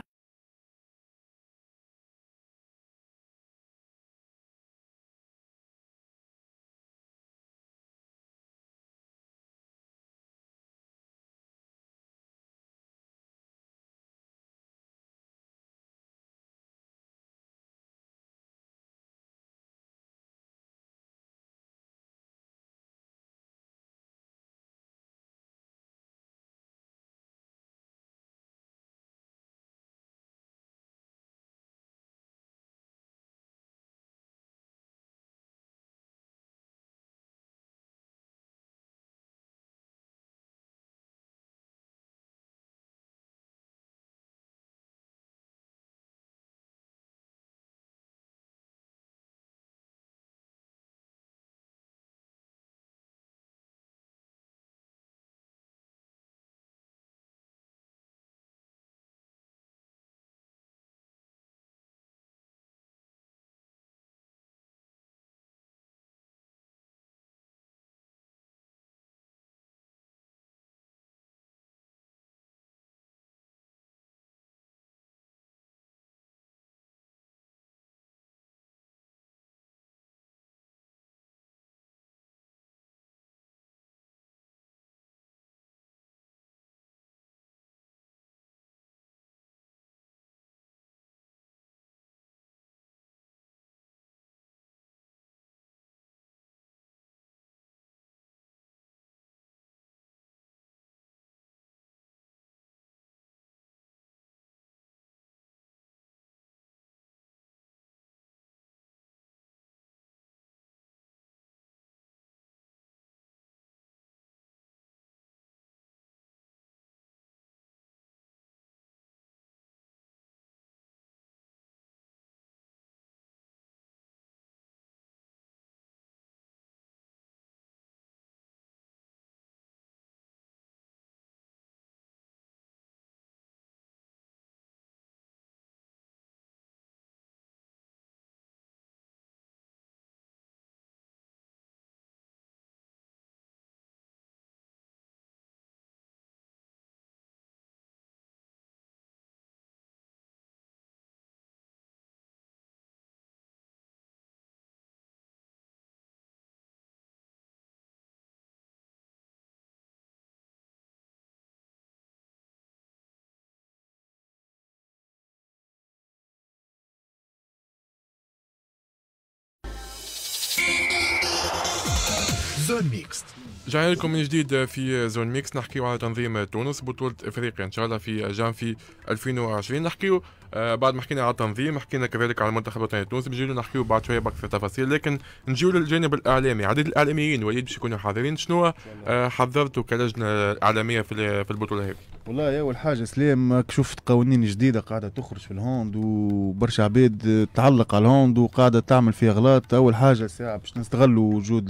Speaker 1: زون ميكس رجعنا لكم من جديد في زون ميكس نحكيو على تنظيم تونس بطولة افريقيا ان شاء الله في جانفي 2020 نحكيو آه، بعد ما حكينا على التنظيم حكينا كذلك على المنتخب الوطني التونسي بنجيو نحكيو بعد شويه باكثر تفاصيل لكن نجيو للجانب الاعلامي عديد الاعلاميين وليد باش يكونوا حاضرين شنو آه، حضرتوا كلجنه اعلاميه في البطوله هذه
Speaker 4: والله اول حاجه سلام شفت قوانين جديده قاعده تخرج في الهوند وبرشا عباد تعلق على الهوند وقاعده تعمل فيها غلط اول حاجه ساعه باش نستغلوا وجود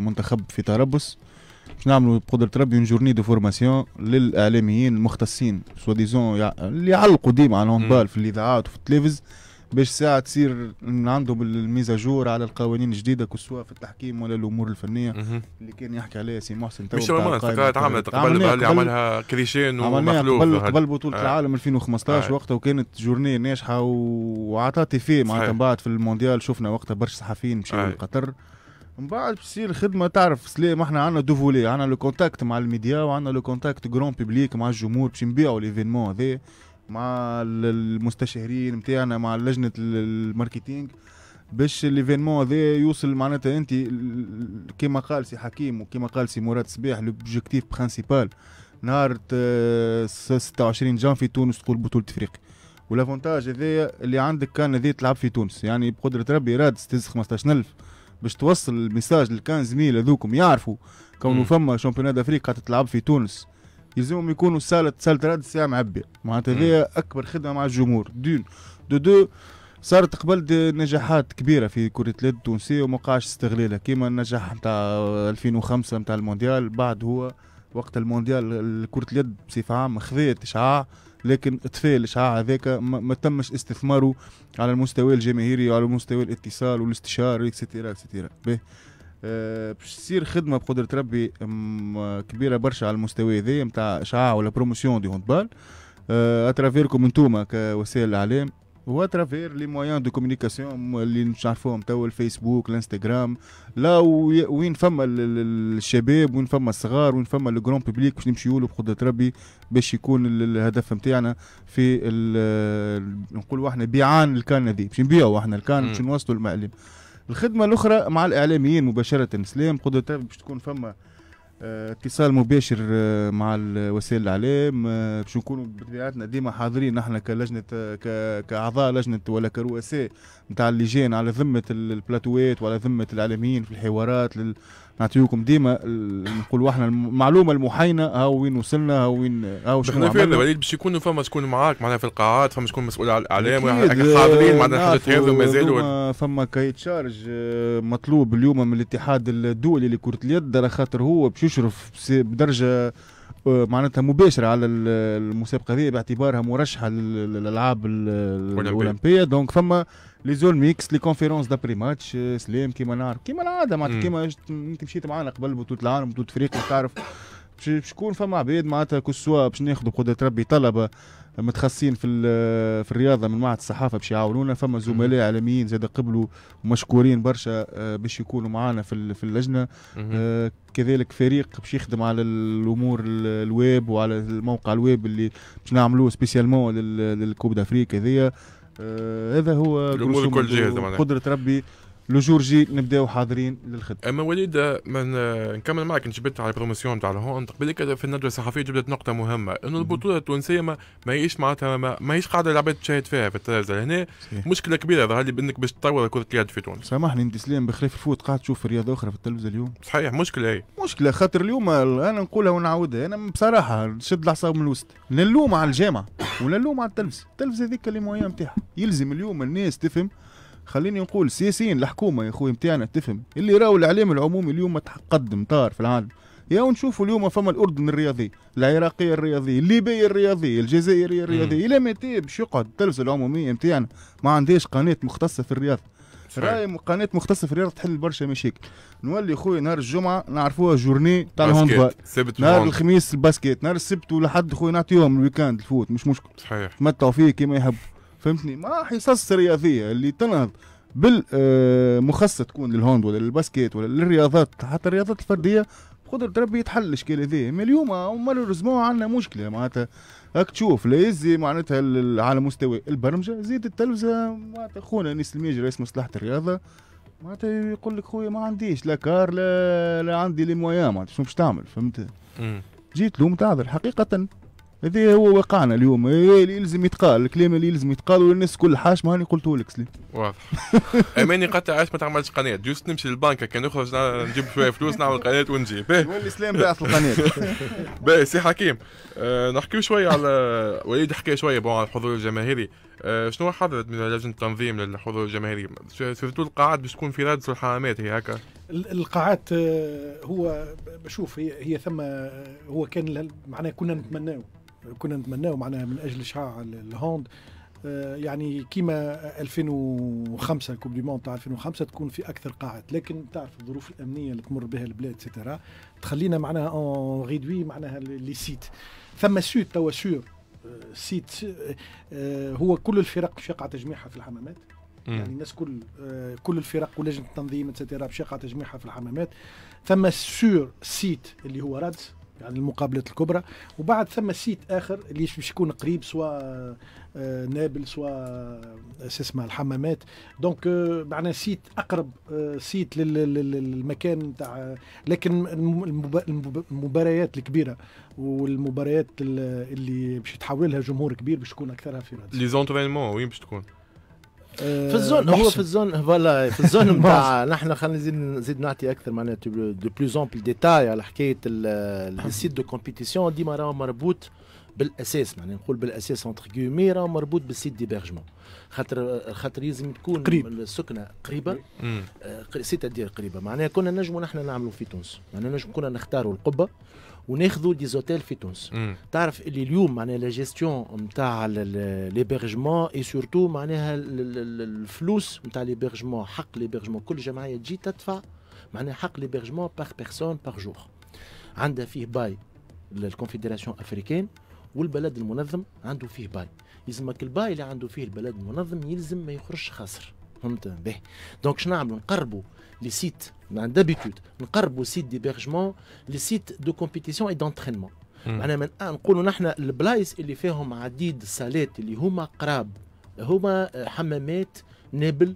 Speaker 4: المنتخب في طرابلس باش نعملوا بقدرة ربي اون جورني دو فورماسيون للاعلاميين المختصين سوا ديزون اللي يعلقوا ديما على الهاندبال في الاذاعات وفي التلفز باش ساعة تصير عندهم الميزاجور على القوانين الجديدة سواء في التحكيم ولا الامور الفنيه اللي كان يحكي عليها سي محسن تو مش عملت قبل اللي عملها كريشين ومخلوف قبل قبل بطوله آه. العالم 2015 آه. وقتها وكانت جورني ناجحه وعطاتي فيه معناتها بعد في المونديال شفنا وقتها برشا صحفيين مشاو لقطر آه. من بعد تصير الخدمة تعرف سلام احنا عندنا دو فولي عندنا لو كونتاكت مع الميديا وعندنا لو كونتاكت جرون بيبليك مع الجمهور باش نبيعوا ليفينمون هذا مع المستشارين نتاعنا مع لجنة الماركتينغ باش ليفينمون هذا يوصل معناتها انت كيما قال سي حكيم وكيما قال سي مراد صباح لوبجيكتيف برانسيبال نهار 26 جان في تونس تقول بطولة افريقيا والافونتاج هذايا اللي عندك كان هذايا تلعب في تونس يعني بقدرة ربي راد تستزق 15000 باش توصل الميساج اللي كان زميل هذوكم يعرفوا كونه فما شامبيونات افريقيا تلعب في تونس يلزمهم يكونوا سالة سالة رد ساعة معبية معناتها هذه أكبر خدمة مع الجمهور دون دو دو صارت قبل نجاحات كبيره في كره اليد التونسيه وما وقعش استغلالها كيما النجاح نتاع 2005 نتاع المونديال بعد هو وقت المونديال كره اليد بصفه عامه خذيت اشعاع لكن اطفاء الاشعاع هذاك ما تمش استثماره على المستوى الجماهيري وعلى مستوى الاتصال والاستشاره اكسترا اكسترا باش تصير خدمه بقدره ربي كبيره برشا على المستوى هذايا نتاع اشعاع ولا بروموسيون دي هوندبال اترافيركم انتوما كوسائل الاعلام هو واترافير لي مويان دو كومونيكاسيون اللي نعرفوهم توا الفيسبوك الانستغرام لا وين فما الشباب وين فما الصغار وين فما الجرون بوبليك باش نمشيو له بقدره ربي باش يكون الهدف نتاعنا في نقولوا احنا بيعان الكان هذه باش نبيعوا احنا الكان باش نوصلوا المعلم الخدمه الاخرى مع الاعلاميين مباشره سلام قدره باش تكون فما اتصال مباشر آه، مع وسائل الاعلام آه، باش نكونوا بطبيعتنا ديما حاضرين نحن كلجنه آه، كاعضاء لجنه ولا كرؤساء نتاع اللجان على ذمه البلاتوات وعلى ذمه الاعلاميين في الحوارات لل نعطيوكم ديما نقولوا احنا المعلومه المحاينه ها وين وصلنا ها وين
Speaker 1: ها شنو فينا وليد باش يكونوا فما شكون معاك معناها في القاعات فما شكون مسؤول على الاعلام حاضرين معناها حاجه تهاوضوا مازالوا
Speaker 4: فما كايت شارج آه، مطلوب اليوم من الاتحاد الدولي لكره اليد على خاطر هو باش يشرف بدرجه آه، معناتها مباشره على المسابقه هذه باعتبارها مرشحه للالعاب الاولمبيه دونك فما لي زول ميكس لي كونفيرونس دابري ماتش سلام كيما نعرف كيما العاده معناتها كيما انت مشيت معانا قبل بطوله العالم بطوله افريقيا تعرف باش شكون فما عباد معناتها كسوا باش ناخذوا بقدره ربي طلبه متخصصين في في الرياضه من معهد الصحافه باش يعاونونا فما زملاء اعلاميين زاد قبلوا ومشكورين برشا باش يكونوا معانا في في اللجنه كذلك فريق باش يخدم على الامور الويب وعلى الموقع الويب اللي باش نعملوه سبيسيالمون للكوب دافريك هذيا آه، هذا هو الامور الكل جاهزه قدره ربي لو جور جي نبداو حاضرين للخدمه
Speaker 1: اما وليد من نكمل معك نجبت على البروموسيون نتاع الهوند قبل كذا في الندوه الصحفيه جبت نقطه مهمه انه البطوله التونسيه ما ماهيش معناتها ماهيش قاعده العباد تشاهد فيها في التلفزه هنا مشكله كبيره ظهر لي بانك باش تطور كره اليد في تونس
Speaker 4: سامحني انت سليم بخلاف الفوت قاعد تشوف رياضه اخرى في التلفزه اليوم
Speaker 1: صحيح مشكله هي
Speaker 4: مشكله خاطر اليوم انا نقولها ونعاودها انا بصراحه نشد الاعصاب من الوسط نلوم على الجامعه ولا نلوم على التلفزه التلفزه هذيك اللي مويه نتاعها يلزم اليوم الناس تفهم خليني نقول سياسيين الحكومه يا خويا نتاعنا تفهم اللي راهو الاعلام العمومي اليوم تقدم طار في العالم يا ونشوفوا اليوم فما الاردن الرياضي العراقيه الرياضيه الليبيه الرياضيه الجزائريه الرياضيه الى متى باش يقعد التلفزه العموميه نتاعنا ما عندهاش قناه مختصه في الرياضه راي قناه مختصه في الرياضه تحل برشا مشاكل نولي خويا نهار الجمعه نعرفوها جورني تاع الهوندبال نهار الخميس الباسكيت نهار السبت ولحد خويا نعطيهم الويكاند الفوت مش مشكل صحيح تمتعوا فيه كما يحبوا فهمتني ما حصص رياضيه اللي تنهض بالمخصص تكون للهوند ولا للباسكيت ولا للرياضات حتى الرياضات الفرديه بقدرة ربي يتحل الاشكال هذا ما اليوم مالوريزمون عندنا مشكله معناتها راك تشوف لا يزي معناتها على مستوى البرمجه زيد التلفزه معناتها خونا انيس الميجي رئيس مصلحه الرياضه معناتها يقول لك خويا ما عنديش لا كار لا, لا عندي لي مويان معناتها شنو باش تعمل فهمت جيت لوم تعذر حقيقه هذا هو واقعنا اليوم إيه، اللي يلزم يتقال الكلام اللي يلزم يتقال والناس كل حاش ما هاني قلته لك سليم
Speaker 1: واضح [laughs] اماني قطع عايش ما تعملش قناه جوست نمشي للبنك كان نخرج نجيب شويه فلوس نعمل قناه ونجيب إيه. سليم باعت القناه [laughs] باهي سي حكيم نحكي آه، نحكيو شويه على وليد حكى شويه بون على الحضور الجماهيري آه، شنو حضرت من لجنه التنظيم للحضور الجماهيري سيرتو القاعات باش تكون في رادس الحمامات هي هكا
Speaker 2: القاعات آه، هو بشوف هي, هي ثم هو كان معناها كنا نتمناو كنا نتمناه معناها من اجل شعاع الهوند آه، يعني كيما 2005 الكوب دي مون تاع 2005 تكون في اكثر قاعات لكن تعرف الظروف الامنيه اللي تمر بها البلاد سيتيرا تخلينا معناها اون ريدوي معناها لي سيت ثم سيت توا سور سيت آه، آه، هو كل الفرق في قاعه تجميعها في الحمامات يعني الناس كل كل الفرق ولجنه التنظيم اتسيتيرا باش تجميعها في الحمامات ثم سور سيت اللي هو رادس يعني المقابلات الكبرى وبعد ثم سيت اخر اللي باش يكون قريب سواء آه، نابل سواء آه، شو اسمها الحمامات دونك آه، معنا سيت اقرب سيت للمكان نتاع لكن المباريات الكبيره والمباريات اللي باش يتحول لها جمهور كبير باش تكون اكثرها في رادس
Speaker 1: لي زونترينمون
Speaker 3: وين باش تكون آه، في الزون هو في الزون فوالا في الزون نتاع [laughs] نحن خلينا نزيد نزيد نعطي اكثر معناها دو بلوز امبل ديتاي على حكايه السيت دو كومبيتيسيون ديما راه مربوط بالاساس معناها نقول بالاساس اونتر كيومي راه مربوط بالسيت ديبرجمون خاطر خاطر لازم تكون قريب. السكنه قريبه سيت دير آه، قريبه معناها كنا نجموا نحن نعملوا في تونس معناها نجم كنا نختاروا القبه وناخذوا دي زوتيل في تونس تعرف اللي اليوم معناها لا جيستيون نتاع ليبرجمون اي سورتو معناها الفلوس نتاع ليبرجمون حق ليبرجمون كل جمعيه تجي تدفع معناها حق ليبرجمون باغ بيرسون باغ جور عندها فيه باي الكونفدراسيون افريكان والبلد المنظم عنده فيه باي يلزمك الباي اللي عنده فيه البلد المنظم يلزم ما يخرجش خاسر فهمت به دونك شنو نعملوا نقربوا لي سيت d'habitude نقربوا سيت ديبرجمون لسيت دو كومبيتيسيون اي دونترينمون معناها من نقولوا نحن البلايص اللي فيهم عديد السالات اللي هما قراب هما حمامات نابل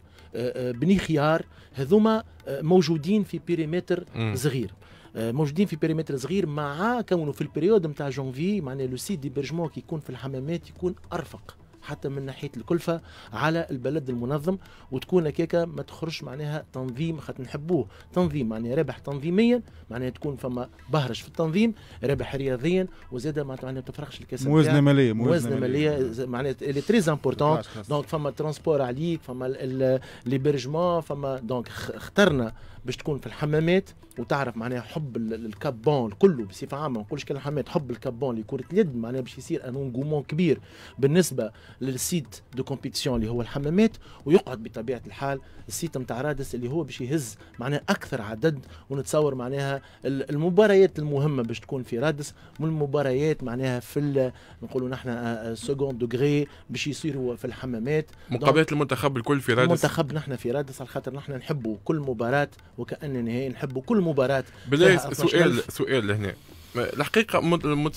Speaker 3: بني خيار هذوما موجودين في بيريمتر صغير موجودين في بيريمتر صغير مع كونه في البريود نتاع جونفي معناها لو سيت ديبرجمون كي يكون في الحمامات يكون ارفق حتى من ناحيه الكلفه على البلد المنظم وتكون كيكا ما تخرجش معناها تنظيم خاطر نحبوه تنظيم معناها رابح تنظيميا معناها تكون فما بهرج في التنظيم رابح رياضيا وزاد معناها ما تفرغش الكاس موازنه ماليه موازنه ماليه معناها اللي تريز امبورتون دونك فما ترونسبور عليك فما ليبرجمون فما دونك اخترنا باش تكون في الحمامات وتعرف معناها حب الكابون كله بصفه عامه ما نقولش كل الحمامات حب الكابون لكره اليد معناها باش يصير ان انغومون كبير بالنسبه للسيت دو كومبيتيسيون اللي هو الحمامات ويقعد بطبيعه الحال السيت نتاع رادس اللي هو باش يهز معناها اكثر عدد ونتصور معناها المباريات المهمه باش تكون في رادس من المباريات معناها في نقولوا نحن سكوند آه، دوغري آه، باش هو في الحمامات مقابلات
Speaker 1: المنتخب الكل في رادس المنتخب
Speaker 3: نحن في رادس على خاطر نحن نحبوا كل مباراه وكأن نهائي نحبوا كل مباراة بالله سؤال
Speaker 1: سؤال لهنا الحقيقه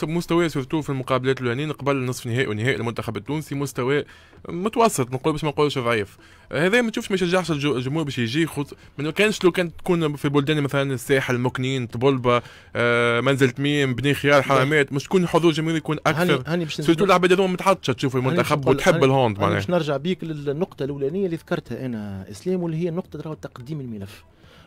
Speaker 1: مستوى سورتو في المقابلات الاولانيين قبل نصف نهائي ونهائي المنتخب التونسي مستوى متوسط نقول باش ما نقولوش ضعيف هذا ما تشوفش ما يشجعش الجمهور باش يجي خط ما كانش لو كانت تكون في بلدان مثلا الساحل مكنين طبلبه آه منزل تميم بني خيار حرامات مش تكون حضور الجمهور يكون اكثر سورتو العباد هذوما متعطشه تشوف المنتخب وتحب الهوند معناها باش
Speaker 3: نرجع بيك للنقطه الاولانيه اللي ذكرتها انا اسلام واللي هي نقطه راهو تقديم الملف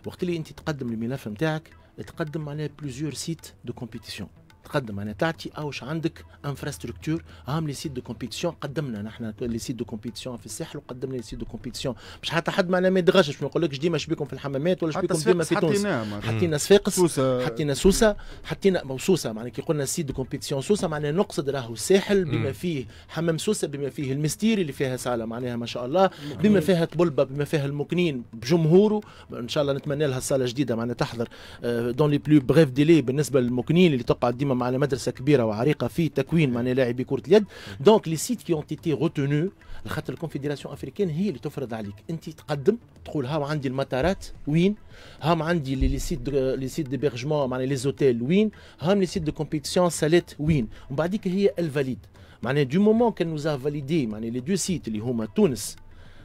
Speaker 3: وقت اللي انت تقدم الملف نتاعك تقدم على بلوزيور سيت دو كومبيتيسيون تقدم انا تعطي اوش عندك انفراستركتور هام لي سيت دو كومبيتيسيون قدمنا نحن لي سيت دو كومبيتيسيون في الساحل وقدمنا لي سيت دو كومبيتيسيون باش حتى حد معنا ما يتغشش ما يقولكش ديما شبيكم في الحمامات ولا شبيكم ديما في تونس حطينا صفاقس حطينا سوسه حطينا موسوسه معناها كي قلنا سيت دو كومبيتيسيون سوسه معناها نقصد راهو الساحل بما فيه حمام سوسه بما فيه المستيري اللي فيها ساله معناها ما شاء الله بما فيها طبلبه بما فيها المكنين بجمهوره ان شاء الله نتمنى لها الصاله جديده معناها تحضر دون لي بلو بريف ديلي بالنسبه للمكنين اللي تقعد ديما تصمم على مدرسه كبيره وعريقه في تكوين معناها لاعبي كره اليد دونك لي سيت كي اون تيتي روتونو خاطر الكونفدراسيون افريكان هي اللي تفرض عليك انت تقدم تقول هاو عندي المطارات وين هام عندي لي سيت لي سيت بيرجمون معناها لي زوتيل وين هام لي سيت دو كومبيتيسيون سالات وين ومن بعديك هي الفاليد معناها دو مومون كان نوزا فاليدي معناها لي دو سيت اللي هما تونس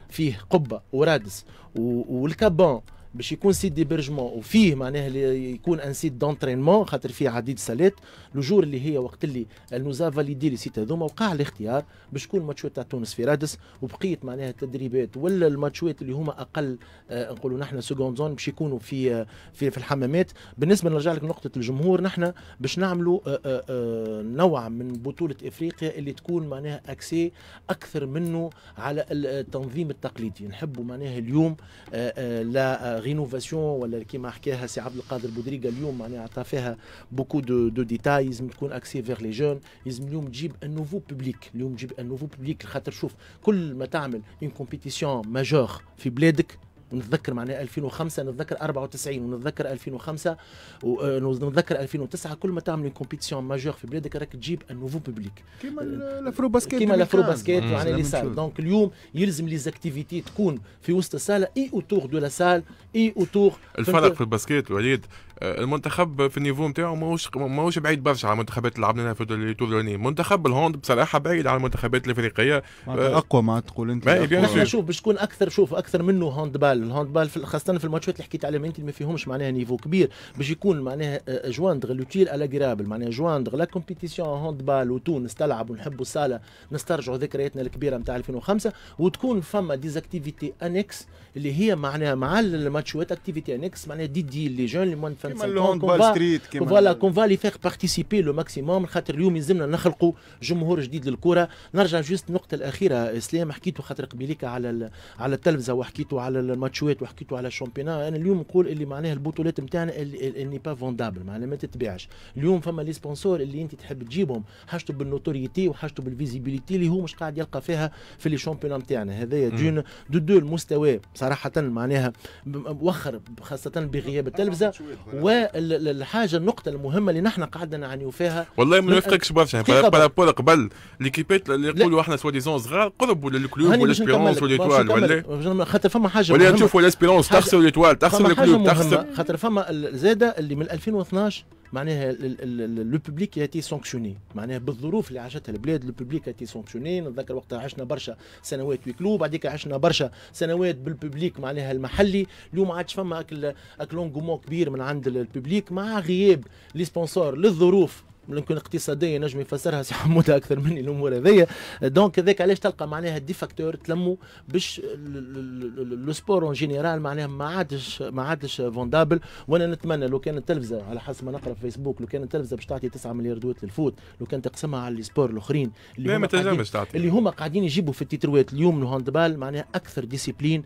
Speaker 3: فيه قبه ورادس والكابون باش يكون سيت ديبرجمون وفيه معناها يكون ان سيت دونترينمون خاطر فيه عديد سالات لجور اللي هي وقت اللي نوزا فاليدي لي سيت هذوما وقع الاختيار باش يكون الماتشات تاع تونس في رادس وبقيت معناها التدريبات ولا الماتشات اللي هما اقل آه نقولوا نحن سكوند زون باش يكونوا في آه في في الحمامات بالنسبه نرجع لك نقطه الجمهور نحن باش نعملوا آه،, آه،, آه نوع من بطوله افريقيا اللي تكون معناها اكسي اكثر منه على آه، التنظيم التقليدي نحبوا معناها اليوم لا رينوفاسيون ولا كيما حكاها سي عبد القادر بودريقه اليوم معناها عطى فيها بوكو دو دو ديتاي لازم تكون اكسي فيغ لي جون لازم اليوم تجيب ان نوفو بوبليك اليوم تجيب ان نوفو بوبليك خاطر شوف كل ما تعمل اون كومبيتيسيون ماجور في بلادك نتذكر معناها 2005 نتذكر 94 ونتذكر 2005 ونتذكر 2009 كل ما تعمل كومبيتيسيون ماجور في بلادك راك تجيب نوفو بوبليك كيما الافرو باسكيت كيما الافرو باسكيت معناها لي سال دونك اليوم يلزم لي زاكتيفيتي تكون في وسط الساله اي اوتور دو لا سال اي اوتور الفرق في
Speaker 1: الباسكيت وليد آه، المنتخب في النيفو نتاعو ماهوش ماهوش بعيد برشا على المنتخبات اللي لعبناها في التور منتخب الهوند بصراحه بعيد على المنتخبات الافريقيه آه، اقوى ما تقول انت احنا شوف
Speaker 3: باش تكون اكثر شوف اكثر منه هوند بال الهوند بال خاصه في الماتشات اللي حكيت عليهم انت ما فيهمش معناها نيفو كبير باش يكون معناها جواندغ لوتيل على جرابل معناها جواندغ لا كومبيتيسيون هوند بال وتونس تلعب ونحبوا الصاله نسترجعوا ذكرياتنا الكبيره نتاع 2005 وتكون فما ديزاكتيفيتي انكس اللي هي معناها مع الماتشات اكتيفيتي انكس معناها ديدي لي جون اللي كيما الهوند بال ستريت كيما فوالا كون فالي فيغ بارتيسيبي لو ماكسيموم خاطر اليوم يلزمنا نخلقوا جمهور جديد للكره نرجع جوست النقطه الاخيره اسلام حكيتوا خاطر قبيليك على على التلفزه وحكيتوا على الماتشوات وحكيتوا على الشامبيونا انا اليوم نقول اللي معناها البطولات نتاعنا اللي با فوندابل معناها ما تتباعش اليوم فما لي سبونسور اللي انت تحب تجيبهم حاجته بالنوتوريتي وحاجته بالفيزيبيليتي اللي هو مش قاعد يلقى فيها في لي شامبيونا نتاعنا هذايا دون دو دو المستوى صراحه معناها وخر خاصه بغياب التلفزه والحاجه النقطه المهمه اللي نحن قاعدين نعانيو فيها
Speaker 1: والله ما نوافقكش برشا بارابول قبل ليكيبيت اللي يقولوا احنا سوا ديزون صغار قربوا للكلوب والاسبيرونس واليتوال ولا
Speaker 3: إيه؟ خاطر فما حاجه ولا نشوفوا الاسبيرونس تخسر اليتوال تخسر الكلوب تخسر خاطر فما زاده اللي من 2012 معناها لو بوبليك ياتي سانكسيوني معناها بالظروف اللي عاشتها البلاد لو بوبليك ياتي سانكسيوني نتذكر وقتها عشنا برشا سنوات ويكلو بعديك عشنا برشا سنوات بالبوبليك معناها المحلي اليوم عادش فما اكل اكلونغومون كبير من عند البوبليك مع غياب لي سبونسور للظروف يمكن اقتصاديا نجم يفسرها [laughs] سي حمودة اكثر مني الامور هذيا دونك هذاك علاش تلقى معناها دي فاكتور تلموا باش لو سبور اون جينيرال معناها ما عادش ما عادش فوندابل وانا نتمنى لو كان التلفزه على حسب ما نقرا في فيسبوك لو كان التلفزه باش تعطي 9 مليار دوت للفوت لو كان تقسمها على لي سبور الاخرين اللي هما تعطي اللي هما قاعدين يجيبوا في التيتروات اليوم الهاندبال معناها اكثر ديسيبلين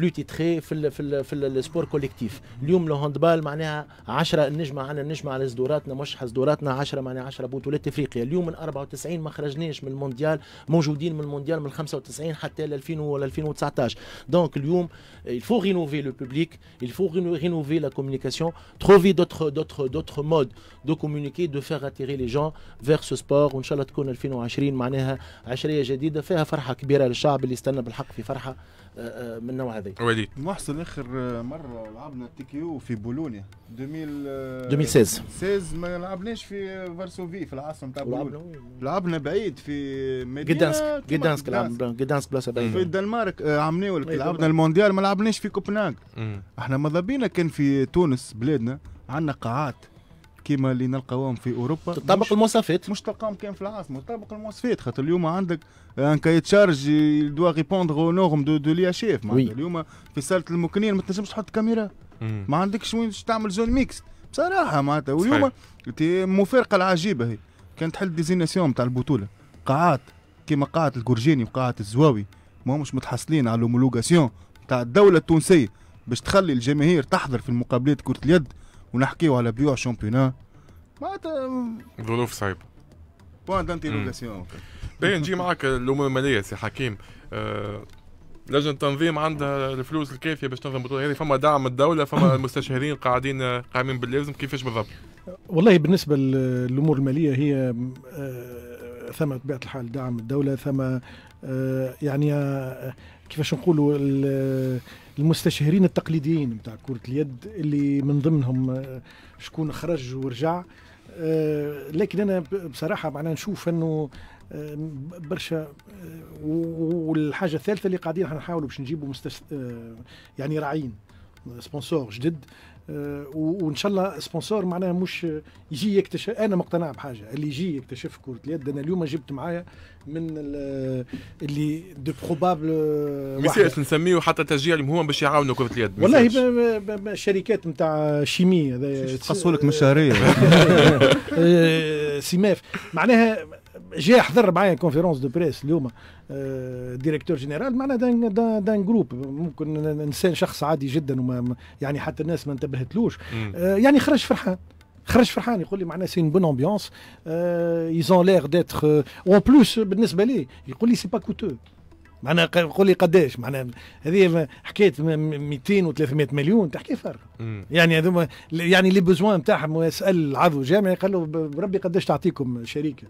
Speaker 3: بلو تيتري في الـ في الـ في السبور كوليكتيف اليوم هاندبال معناها 10 النجمه عندنا النجمه على صدوراتنا مش صدوراتنا 10 معناها 10 بطولات افريقيا اليوم من 94 ما خرجناش من المونديال موجودين من المونديال من 95 حتى ل 2000 ولا 2019 دونك اليوم الفو رينوفي لو بوبليك الفو رينوفي لا كوميونيكاسيون تروفي دوتر دوتر دوتر مود دو كومونيكي دو فيغ اتيري لي جون فيغ سو سبور وان شاء الله تكون 2020 معناها عشريه جديده فيها فرحه كبيره للشعب اللي استنى بالحق في فرحه من النوع هذا
Speaker 4: وليد محسن اخر مره لعبنا تيكيو في بولونيا 2016 16 آه، ما لعبناش في فارسوفي في العاصمه تاع بولونيا لعبنا بعيد في مدينه جدانسك جدانسك
Speaker 3: جدانسك بلاصه بعيد في
Speaker 4: الدنمارك آه، عملناو إيه، لعبنا المونديال ما لعبناش في كوبنهاغ احنا ماذا بينا كان في تونس بلادنا عندنا قاعات كيما اللي نلقاوهم في اوروبا تطبق المواصفات مش تلقاهم كان في العاصمه تطبق المواصفات خاطر اليوم عندك ان كاي تشارج دوا ريبوندغ او نورم دو دو لي شيف اليوم في صاله المكنين ما تنجمش تحط كاميرا ما عندكش وين تعمل زون ميكس بصراحه معناتها اليوم مفارقه العجيبه هي كان تحل ديزيناسيون تاع البطوله قاعات كيما قاعه الجورجيني وقاعه الزواوي ما همش متحصلين على الهومولوغاسيون تاع الدوله التونسيه باش تخلي الجماهير تحضر في المقابلات كره اليد ونحكيو على بيوع شامبيونا معناتها ظروف صعيبه بوان
Speaker 1: دانتيروغاسيون باهي نجي معاك الامور الماليه سي حكيم أه لجنه التنظيم عندها الفلوس الكافيه باش تنظم البطوله هذه فما دعم الدوله فما [coughs] المستشارين قاعدين قايمين باللازم كيفاش بالضبط؟
Speaker 2: والله بالنسبه للامور الماليه هي أه، ثم بطبيعه الحال دعم الدوله ثم أه، يعني أه، كيفاش نقولوا المستشهرين التقليديين بتاع كرة اليد اللي من ضمنهم آه، شكون خرج ورجع آه، لكن أنا بصراحة معناها نشوف أنه آه، برشا والحاجة الثالثة اللي قاعدين نحاولوا باش نجيبوا مستش... يعني راعين سبونسور جدد وان شاء الله سبونسور معناها مش يجي يكتشف انا مقتنع بحاجه اللي يجي يكتشف كره اليد انا اليوم جبت معايا من اللي دو بروبابل ما
Speaker 1: نسميه حتى تشجيع هما باش يعاونوا كره اليد والله
Speaker 2: شركات نتاع شيمي هذا لك من [laughs] آه، سيماف معناها جاء حضر معايا كونفيرونس دو بريس اليوم آه، ديريكتور جينيرال معنا دان دان جروب ممكن انسان شخص عادي جدا وما يعني حتى الناس ما انتبهتلوش آه، يعني خرج فرحان خرج فرحان يقول لي معناها سي بون امبيونس ايزون لير ديتر اون بلوس بالنسبه لي يقول لي سي با كوتو معناها يقول لي قداش معناها هذه حكايه 200 و 300 مليون تحكي فرق يعني هذوما يعني لي بوزوان نتاعهم يسال عضو جامعي قال له بربي قداش تعطيكم شريكه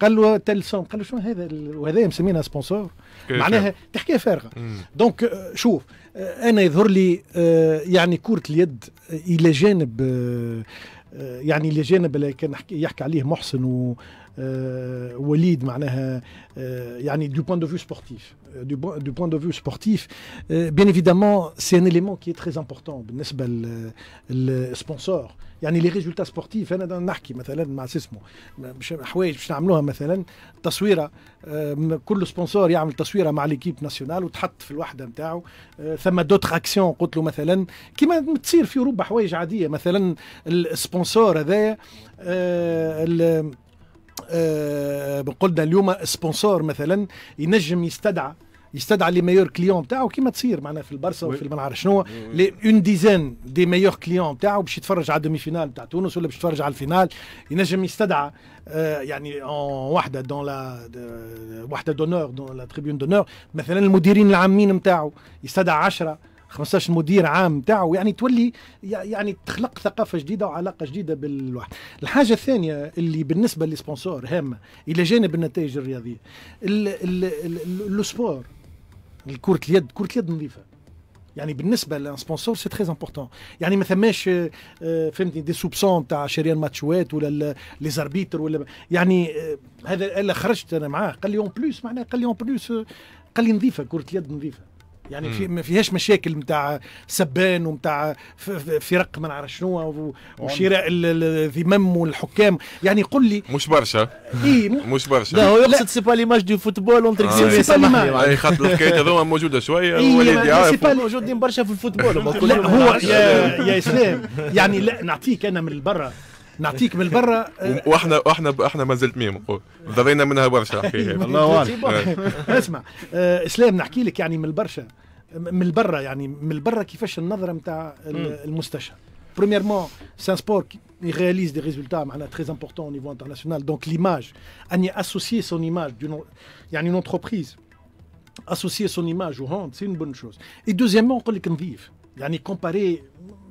Speaker 2: قالوا تل تال قالوا شنو هذا وهذا مسمينها سبونسور يعني؟ معناها تحكي فارغه دونك آه، شوف آه، انا يظهر لي آه، يعني كره اليد الى جانب يعني الى جانب اللي كان يحكي عليه محسن و وليد euh, معناها euh, يعني دو بوان دو فيو سبورتيف دو بوان دو فيو سبورتيف بيان ايفيدامون سي ان اليمون كي تري امبورتون بالنسبه للسبونسور يعني لي ريزولتا سبورتيف انا نحكي مثلا مع سيسمو مش حوايج باش نعملوها مثلا تصويره آه، كل سبونسور يعمل تصويره مع ليكيب ناسيونال وتحط في الوحده نتاعو آه، ثم دوتر اكسيون قلت له مثلا كيما تصير في اوروبا حوايج عاديه مثلا السبونسور هذايا آه، آه، قلنا اليوم سبونسور مثلا ينجم يستدعى يستدعى لي ميور كليون نتاعو كيما تصير معناها في البرسا وفي ما نعرف شنو اون ديزان دي ميور كليون نتاعو باش يتفرج على دومي فينال نتاع تونس ولا باش يتفرج على الفينال ينجم يستدعى آه، يعني وحده دون لا وحده دونور دون لا تريبيون دونور مثلا المديرين العامين نتاعو يستدعى 10 15 مدير عام تاعه يعني تولي يعني تخلق ثقافه جديده وعلاقه جديده بالواحد الحاجه الثانيه اللي بالنسبه للسبونسور هامه الى جانب النتائج الرياضيه لو سبور كره اليد كره اليد نظيفه يعني بالنسبه للسبونسور سي تري امبورتون يعني ما ثماش آه، فهمتني دي سوبسون تاع شريان ماتشوات ولا لي زاربيتر ولا يعني آه، هذا خرجت انا معاه قال لي اون بلوس معناه قال لي اون آه، بلوس قال لي نظيفه كره اليد نظيفه يعني في ما فيهاش مشاكل نتاع سبان ومتاع فرق ما نعرف شنو وشراء الذمم والحكام يعني قل لي مش برشا اي
Speaker 1: [laughs] مش برشا
Speaker 3: لا هو يقصد سي با ليماج دو فوتبول اونتر كسيمي آه، سي خاطر الحكايه هذوما
Speaker 1: موجوده شويه سي با
Speaker 3: موجودين برشا في الفوتبول [laughs] لا هو يا اسلام يعني لا
Speaker 2: نعطيك انا من برا نعطيك من برا
Speaker 1: واحنا واحنا احنا ما زلت ميم ضرينا منها برشا الله
Speaker 2: اسمع اسلام نحكي لك يعني من برشا من برا يعني من برا كيفاش النظره نتاع المستشفى بريميرمون سان سبور il réalise des résultats maintenant, très importants au niveau international. Donc l'image, associer son image, il y a une entreprise, associer son image au hand, c'est une bonne chose. Et deuxièmement, on peut le comparer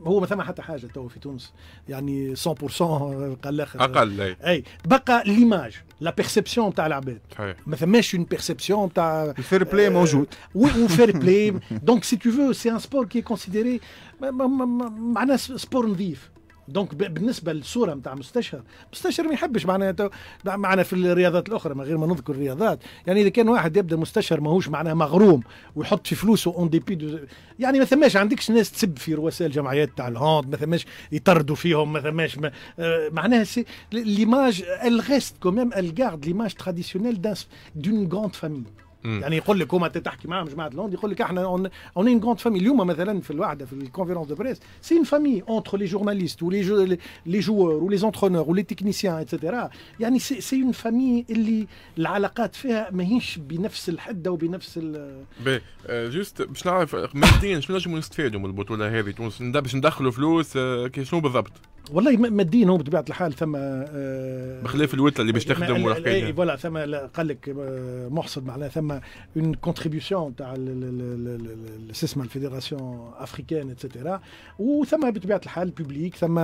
Speaker 2: هو ما ثم حتى حاجه تو في تونس يعني 100% آه، قال الاخر آه، اقل اي, أي. بقى ليماج لا بيرسبسيون تاع العباد ما ثماش اون بيرسبسيون تاع الفير بلاي موجود وي وفير بلاي دونك سي تو فو سي ان سبور كي كونسيديري معناها سبور نظيف دونك بالنسبه للصوره نتاع مستشار مستشار ما يحبش معناها معنا في الرياضات الاخرى من غير ما نذكر الرياضات يعني اذا كان واحد يبدا مستشار ماهوش معناه مغروم ويحط في فلوسه اون ديبي يعني ما ثماش عندكش ناس تسب في رؤساء الجمعيات تاع الهوند ما ثماش يطردوا فيهم ما ثماش آه، معناها سي ليماج الغيست كوميم ميم الغارد ليماج تراديسيونيل دون غوند فامي يعني يقول لك هما تحكي معاهم جماعه لوند يقول لك احنا اون اون كونت فامي اليوم مثلا في الوحده في الكونفيرونس دو بريس سي اون فامي اونتر لي جورناليست ولي جو لي جوور ولي زونترونور ولي تكنيسيان اتسيتيرا يعني سي, سي اون فامي اللي العلاقات فيها ماهيش بنفس الحده وبنفس ال
Speaker 1: باهي جوست باش نعرف مادين شنو نجموا نستفادوا من البطوله هذه تونس باش ندخلوا فلوس آه، شنو بالضبط
Speaker 2: والله ماديا هو بطبيعه الحال ثم آه بخلاف الوتله اللي باش تخدم والحكايه فوالا ثم قال لك آه، محصد معناها ثم اون كونتريبيسيون تاع السيسما الفيدراسيون افريكان اتسيتيرا وثم بطبيعه الحال بوبليك ثم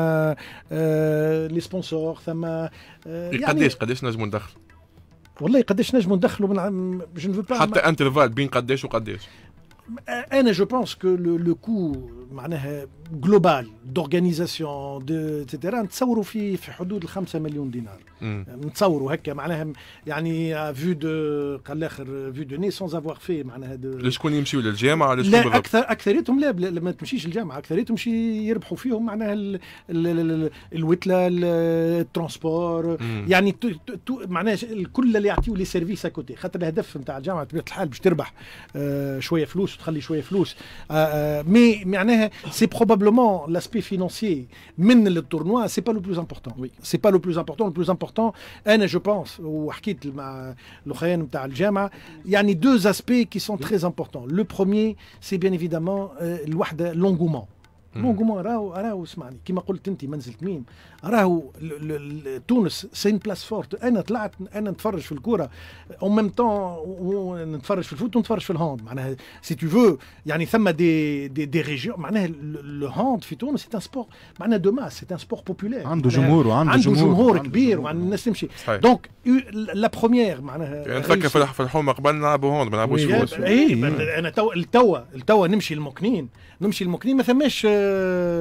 Speaker 2: لي سبونسور ثم آه, آه، إيه، يعني قداش
Speaker 1: قداش نجموا ندخل
Speaker 2: والله قداش نجموا ندخلوا من جو حتى
Speaker 1: انترفال بين قداش وقداش
Speaker 2: آه، انا جو بونس كو لو كو معناها جلوبال دورغانيزاسيون دو اتسيتيرا نتصوروا في في حدود الخمسة مليون دينار نتصوروا هكا معناها يعني فيو دو قال الاخر فيو دو ني سون افواغ في معناها لشكون
Speaker 1: يمشيوا للجامعه لا اكثر
Speaker 2: اكثريتهم لا ما تمشيش الجامعه اكثريتهم شي يربحوا فيهم معناها الوتله الترونسبور يعني معناها الكل اللي يعطيو لي سيرفيس اكوتي خاطر الهدف نتاع الجامعه بطبيعه الحال باش تربح آه، شويه فلوس وتخلي شويه فلوس آه، آه، مي معناها سي بروبابل Simplement, l'aspect financier mène le tournoi, c'est pas le plus important. Oui. C'est pas le plus important. Le plus important, je pense, ou il y a deux aspects qui sont très importants. Le premier, c'est bien évidemment euh, l'engouement. مونجومون راهو راهو اسمعني كما قلت انت منزل تميم راهو تونس سين بلاس فورت انا طلعت انا نتفرج في الكوره او ميم طون نتفرج في الفوت ونتفرج في الهوند معناها سي تو فو يعني ثم دي دي, دي ريجيون معناها الهوند في تونس سي ان سبور معناها دو ماس سي ان سبور بوبولير عنده جمهور وعنده عنده جمهور,
Speaker 1: كبير وعنده الناس تمشي دونك
Speaker 2: لا بروميير معناها نفكر يعني
Speaker 1: في الحومه قبل نلعبوا هوند ما نلعبوش اي انا تو التوا
Speaker 2: التوا نمشي المكنين نمشي المكنين ما ثماش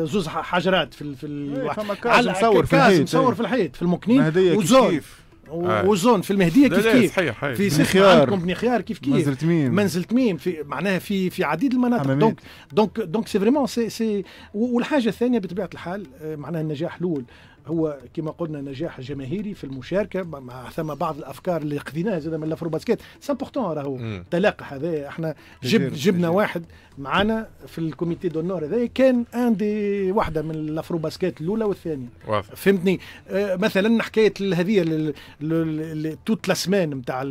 Speaker 2: زوز حجرات في في إيه، على كاس مصور في الحيط مصور إيه. في الحيط في المكنين وزون آه. وزون في المهديه كيف كيف في خيار عندكم بني خيار كيف كيف منزل تميم منزل تميم في معناها في في عديد المناطق دونك دونك دونك سي فريمون سي سي والحاجه الثانيه بطبيعه الحال آه، معناها النجاح الاول هو كما قلنا نجاح جماهيري في المشاركه مع ثم بعض الافكار اللي قضيناها زاد من لافرو باسكيت سامبورتون راهو تلاقى هذا احنا جب جبنا واحد معنا في الكوميتي دونور هذا كان ان دي واحده من لافرو باسكيت الاولى والثانيه فهمتني آه مثلا حكايه هذه توت لا سمان نتاع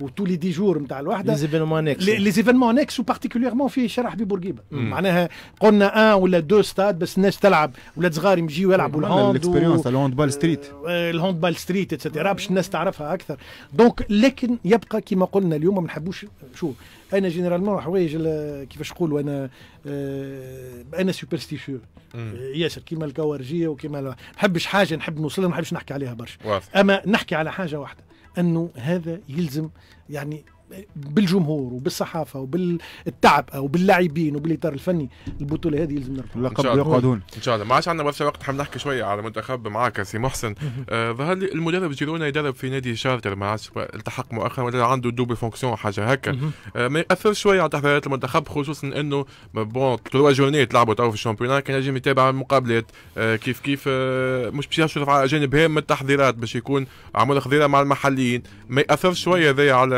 Speaker 2: وتو لي دي جور نتاع الوحده لي زيفينمون اكس وبارتيكوليرمون في شرح حبيب بورقيبه معناها قلنا ان ولا دو ستاد بس الناس تلعب ولاد صغار يجيو يلعبوا هولندا الاكسبيريونس الهوند بال ستريت الهوند بال ستريت اتسيتيرا باش الناس تعرفها اكثر دونك لكن يبقى كما قلنا اليوم ما نحبوش شوف انا جينيرالمون حوايج كيفاش نقولوا انا آه، انا سوبرستيشيو آه، ياسر كيما الكوارجيه وكيما ما نحبش حاجه نحب نوصلها ما نحبش نحكي عليها برشا اما نحكي على حاجه واحده انه هذا يلزم يعني بالجمهور وبالصحافه وبالتعب وباللاعبين وبالاطار الفني البطوله هذه يلزم نرفع لقب يقعدون
Speaker 1: ان شاء الله ما عادش عندنا برشا وقت حاب نحكي شويه على منتخب معاك سي محسن آه ظهر لي المدرب جيرونا يدرب في نادي شارتر ما عادش التحق مؤخرا ولا عنده دوبل فونكسيون حاجه هكا آه ما ياثر شويه على تحضيرات المنتخب خصوصا انه بون تروا جورني تلعبوا تو في الشامبيون كان ينجم يتابع المقابلات آه كيف كيف آه مش باش يشرف على جانب هام من التحضيرات باش يكون عمل خضيره مع المحليين ما ياثر شويه ذي على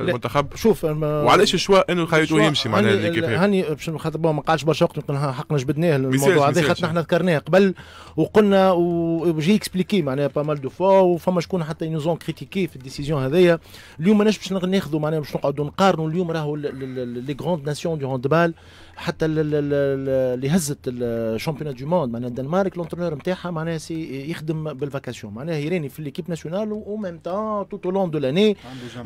Speaker 1: المنتخب
Speaker 3: شوف وعلاش الشوا
Speaker 1: انه خليته يمشي معناها اللي كيف هاني
Speaker 3: باش خاطر ما قعدش برشا وقت يمكن حقنا جبدناه الموضوع هذا خاطر احنا ذكرناه قبل وقلنا وجي اكسبليكي معناها با مال دو فوا وفما شكون حتى نوزون كريتيكي في الديسيزيون هذايا اليوم ماناش باش ناخذوا معناها باش نقعدوا نقارنوا اليوم راهو لي غروند ناسيون دو هاندبال حتى اللي هزت الشامبيونات دو موند معناها الدنمارك لونترونور نتاعها معناها سي يخدم بالفاكاسيون معناها يراني في ليكيب ناسيونال او ميم تان توت لون دو لاني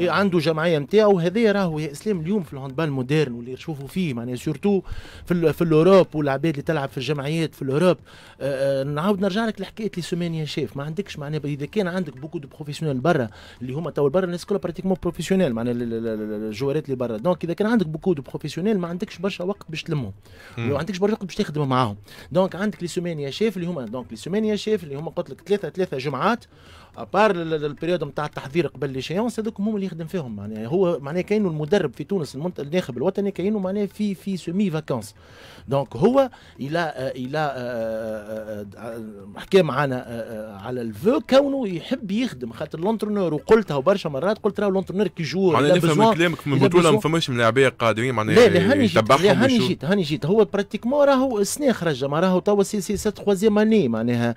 Speaker 3: عنده جمعيه نتاعو هذايا راهو يا اسلام اليوم في الهاندبال مودرن واللي نشوفوا فيه معناها سورتو في, في الاوروب والعباد اللي تلعب في الجمعيات في الاوروب آه، آه، نعاود نرجع لك لحكايه لي سومين يا شيف ما عندكش معناها اذا كان عندك بوكو دو بروفيسيونيل برا اللي هما تو برا الناس كلها براتيكمون بروفيسيونيل معناها الجوارات اللي برا دونك اذا كان عندك بوكو دو بروفيسيونيل ما عندكش برشا وقت باش باش تلمهم ما عندكش برشا باش تخدم معاهم دونك عندك لي سومين يا شيف اللي هما دونك لي سومين يا شيف اللي هما قلت لك ثلاثه ثلاثه جمعات ابار البريود نتاع التحضير قبل لي شيونس هذوك هما اللي يخدم فيهم معناها يعني هو معناها كاينه المدرب في تونس الناخب الوطني كاينه معناها في في سمي فاكونس دونك هو الى الى آه، آه، آه، حكى معنا على الفو كونه يحب يخدم خاطر لونترونور وقلتها برشا مرات قلت راه لونترونور كي جور انا نفهم من كلامك من البطوله ما
Speaker 1: فماش ملاعبيه قادرين معناها لا لا هاني جيت هاني جيت
Speaker 3: هاني جيت هو براتيكمون راهو سناخ رجع راهو توا سي سي تخوازيام اني معناها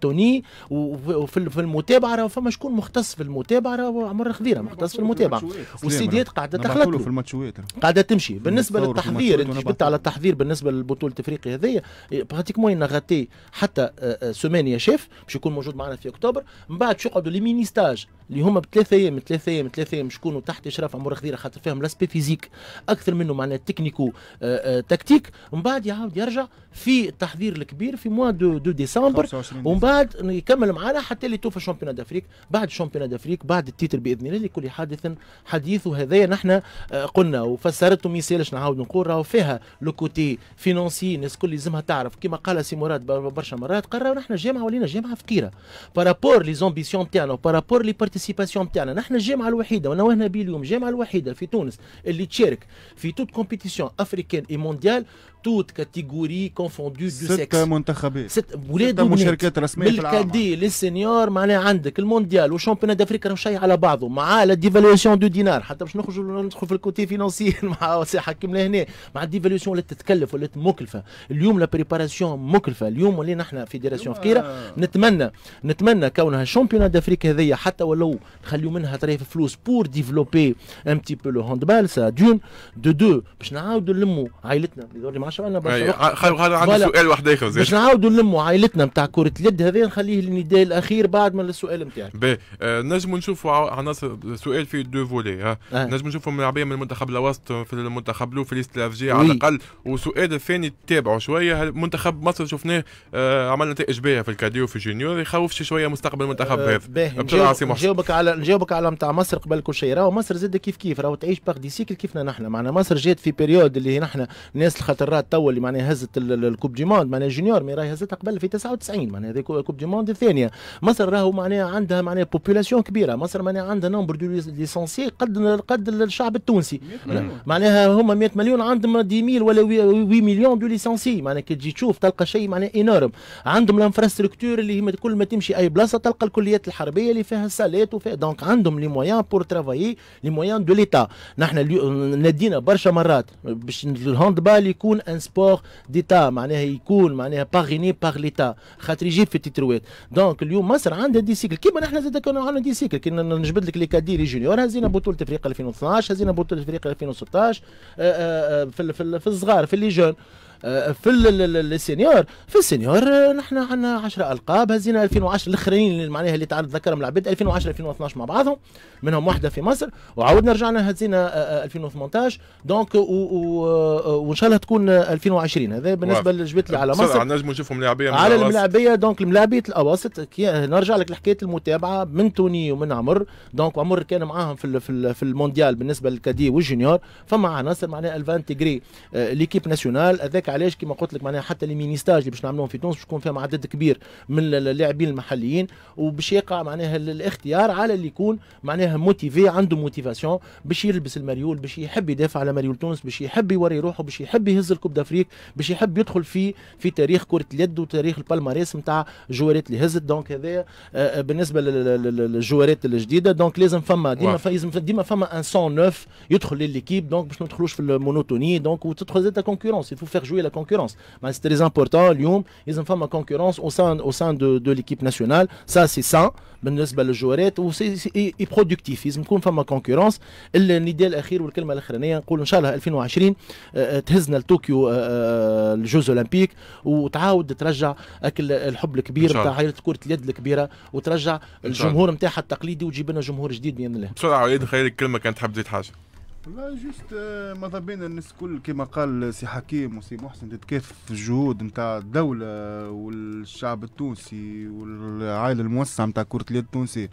Speaker 3: توني وفي المدرب المتابعه راه فما شكون مختص في المتابعه راه عمر خضيره مختص في المتابعه والسيديات قاعده تخلق في قاعده تمشي بالنسبه للتحضير انت جبت على التحضير بالنسبه للبطوله افريقيا هذيا براتيكمون نغطي حتى آه، آه، سومانيا شيف باش يكون موجود معنا في اكتوبر من بعد شو يقعدوا لي ميني ستاج اللي هما بثلاثه ايام ثلاثه ايام ثلاثه ايام شكونوا تحت اشراف أمور خضيره خاطر فيهم لاسبي فيزيك اكثر منه معناها تكنيكو آه، آه، تكتيك ومن بعد يعاود يرجع في التحضير الكبير في موا دو, دو ديسمبر ومن بعد يكمل معنا حتى اللي توفى شامبيون دافريك بعد شامبيون دافريك بعد التيتر باذن الله لكل حادث حديث وهذايا نحن آه، قلنا وفسرته ما يسالش نعاود نقول راهو فيها لو كوتي فينونسي الناس الكل لازمها تعرف كما قال سي مراد برشا مرات قرر نحن جامعه ولينا جامعه فقيره بارابور لي زومبيسيون تاعنا بارابور لي بارتيسيباسيون نتاعنا نحن الجامعه الوحيده وانا وهنا به اليوم الجامعه الوحيده في تونس اللي تشارك في توت كومبيتيسيون افريكان اي مونديال توت كاتيجوري كونفوندو دو سيكس ست منتخبات ست ولاد مشاركات رسميه في العالم بالكادي للسينيور معناها عندك المونديال والشامبيون دافريكا راهو شيء على بعضه مع لا ديفالويشن دو دينار حتى باش نخرجوا ندخل في الكوتي فينونسي مع سي كيما لهنا مع الديفالويشن ولات تتكلف ولات مكلفه اليوم لا بريباراسيون مكلفه اليوم ولينا احنا فيدراسيون فقيره نتمنى نتمنى كونها الشامبيون دافريكا هذيا حتى ولو نخليو منها طريف فلوس بور ديفلوبي ان بتي بو لو هاندبال سا دون دو دو باش نعاودوا نلموا عائلتنا اللي ما شو انا برشا هذا عندي سؤال واحد اخر زين باش نعاودوا نلموا عائلتنا نتاع كرة اليد هذه نخليه للنداء الاخير بعد من السؤال نتاعك
Speaker 1: باهي آه نجموا نشوفوا عناصر سؤال فيه دو فولي ها آه. نجموا نشوفوا ملاعبيه من المنتخب الوسط في المنتخب لو في الافجي على الاقل وسؤال الثاني تتابعوا شويه منتخب مصر شفناه آه عمل نتائج باهيه في الكاديو في جونيور يخوفش شويه مستقبل المنتخب آه هذا باهي نجاوبك
Speaker 3: على نجاوبك على نتاع مصر قبل كل شيء راهو مصر زاد كيف كيف راهو تعيش باغ دي سيكل كيفنا نحن معنا مصر جات في بيريود اللي نحن ناس الخطرات توا اللي معناها هزت الكوب دي موند معناها جونيور مي راهي هزتها قبل في 99 معناها هذيك كوب دي موند الثانيه مصر راهو معناها عندها معناها بوبولاسيون كبيره مصر معناها عندها نمبر دو ليسونسي قد قد الشعب التونسي معناها هما 100 مليون عندهم ميل ولا 8 مليون دو ليسونسي معناها كي تجي تشوف تلقى شيء معناها انورم عندهم الانفراستركتور اللي كل ما تمشي اي بلاصه تلقى الكليات الحربيه اللي فيها السالات وفيها دونك عندهم لي موان بور ترافايي لي موان دو ليتا نحن ندينا برشا مرات باش بال يكون ان سبور ديتا معناها يكون معناها باغيني باغ ليتا خاطر يجيب في التيتروات دونك اليوم مصر عندها دي سيكل كيما نحن زاد كنا عندنا دي سيكل كنا نجبد لك لي كاديري جونيور هزينا بطوله افريقيا 2012 هزينا بطوله افريقيا 2016 آه، آه، آه، في الصغار في لي جون آه، في السينيور في السينيور آه، نحن عندنا 10 القاب هزينا 2010 الاخرين اللي معناها اللي تعرض ذكرهم العباد 2010 2012 مع بعضهم منهم واحده في مصر وعاودنا رجعنا هزينا 2018 آه، دونك وان شاء الله تكون 2020 هذا بالنسبه للجبيت اللي على مصر نجم
Speaker 1: نشوفهم لاعبيه على الملاعبيه
Speaker 3: دونك الملاعبيه الاواسط نرجع لك لحكايه المتابعه من توني ومن عمر دونك عمر كان معاهم في في المونديال بالنسبه للكادي والجونيور فما عناصر معناها الفان تيغري ليكيب ناسيونال هذاك علاش كما قلت لك معناها حتى لي مينيستاج اللي باش نعملوهم في تونس باش يكون فيهم عدد كبير من اللاعبين المحليين وباش يقع معناها الاختيار على اللي يكون معناها موتيفي عنده موتيفاسيون باش يلبس المريول باش يحب يدافع على مريول تونس باش يحب يوري روحه باش يحب يهز الكوب دافريك باش يحب يدخل في في تاريخ كره اليد وتاريخ البالماريس نتاع جوارات اللي هزت دونك هذا آه، آه، بالنسبه للجوارات الجديده دونك لازم فما ديما ديما فما ان سون نوف يدخل لليكيب دونك باش ما ندخلوش في المونوتوني دونك وتدخل زاد كونكورونس يفو فيغ جوي لا كونكورونس سي تري امبورتون اليوم لازم فما كونكورونس او سان او سان دو, دو ليكيب ناسيونال سا سي سان بالنسبه للجوارات و سي برودكتيف لازم يكون فما كونكورونس النداء الاخير والكلمه الاخرانيه نقول ان شاء الله 2020 تهزنا لطوكيو الجوز euh, euh, اولمبيك وتعاود ترجع اكل الحب الكبير نتاع كره اليد الكبيره وترجع الجمهور نتاعها التقليدي وتجيب لنا جمهور جديد باذن الله
Speaker 1: بسرعه وليد خير الكلمه كانت تحب حبيت حاجه
Speaker 4: لا جوست آه، ماذا بينا الناس الكل كما قال سي حكيم وسي محسن تتكاتف في الجهود نتاع الدولة والشعب التونسي والعائلة الموسعة نتاع كرة اليد التونسي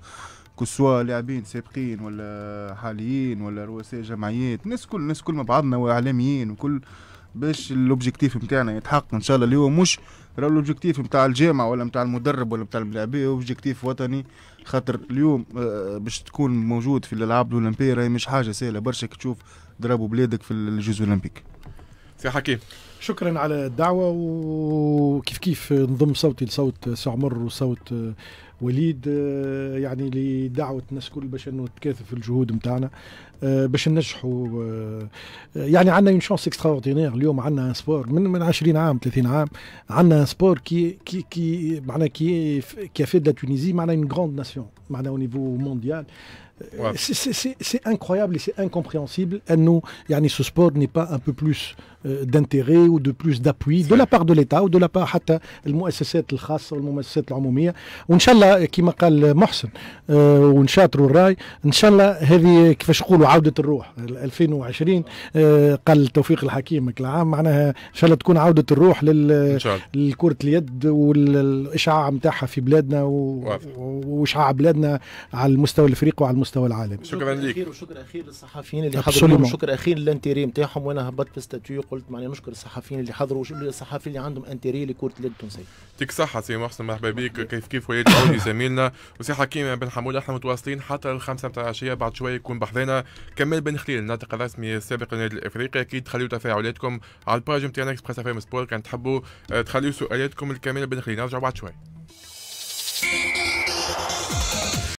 Speaker 4: كسوا لاعبين سابقين ولا حاليين ولا رؤساء جمعيات الناس الكل الناس الكل مع بعضنا واعلاميين وكل باش الاوبجيكتيف نتاعنا يتحقق ان شاء الله اللي هو مش راه الاوبجيكتيف نتاع الجامعه ولا نتاع المدرب ولا نتاع الملاعبيه اوبجيكتيف وطني خاطر اليوم آه، باش تكون موجود في الالعاب الاولمبيه راهي مش حاجه سهله برشا تشوف ضربوا بلادك في الجوز الاولمبيك
Speaker 1: سي حكيم
Speaker 2: شكرا على الدعوه وكيف كيف نضم صوتي لصوت سي عمر وصوت آه، وليد آه، يعني لدعوة الناس كل باش انه تكاثف الجهود نتاعنا آه، باش ننجحوا آه، يعني عندنا اون شونس اكستراوردينير اليوم عندنا سبور من من 20 عام 30 عام عندنا سبور كي كي كي معناها كي كي في لا تونيزي معناها اون غروند ناسيون معناها او نيفو مونديال Euh, c'est incroyable et c'est incompréhensible. nous, yani ce sport n'est pas un peu plus euh, d'intérêt ou de plus d'appui de la part de l'État ou de la part حتى المؤسسات الخاصة والمؤسسات العمومية وإن شاء الله كما قال محسن آه ونشاطروا الراي إن شاء الله هذه كيفاش نقولوا عودة الروح 2020 قال توفيق الحكيم العام معناها إن شاء الله تكون عودة الروح للكرة اليد والإشعاع نتاعها في بلادنا وإشعاع بلادنا على المستوى الإفريقي وعلى المستوى مستوى
Speaker 3: العالم شكرا لك وشكر اخير للصحفيين اللي حضروا شكرا اخير للانتيري نتاعهم وانا هبطت في ستاتيو قلت معني نشكر الصحفيين اللي حضروا الصحفيين اللي عندهم انتيري لكره اليد التونسيه
Speaker 1: يعطيك صحه سي محسن مرحبا بك كيف كيف وليد عودي زميلنا وسي حكيم بن حمود احنا متواصلين حتى الخمسه نتاع العشيه بعد شويه يكون بحضنا كمال بن خليل الناطق الرسمي السابق للنادي الافريقي اكيد خليوا تفاعلاتكم على الباج نتاعنا اكسبريس سبور كان تحبوا آه، تخليوا سؤالاتكم لكمال بن خليل نرجعوا بعد شويه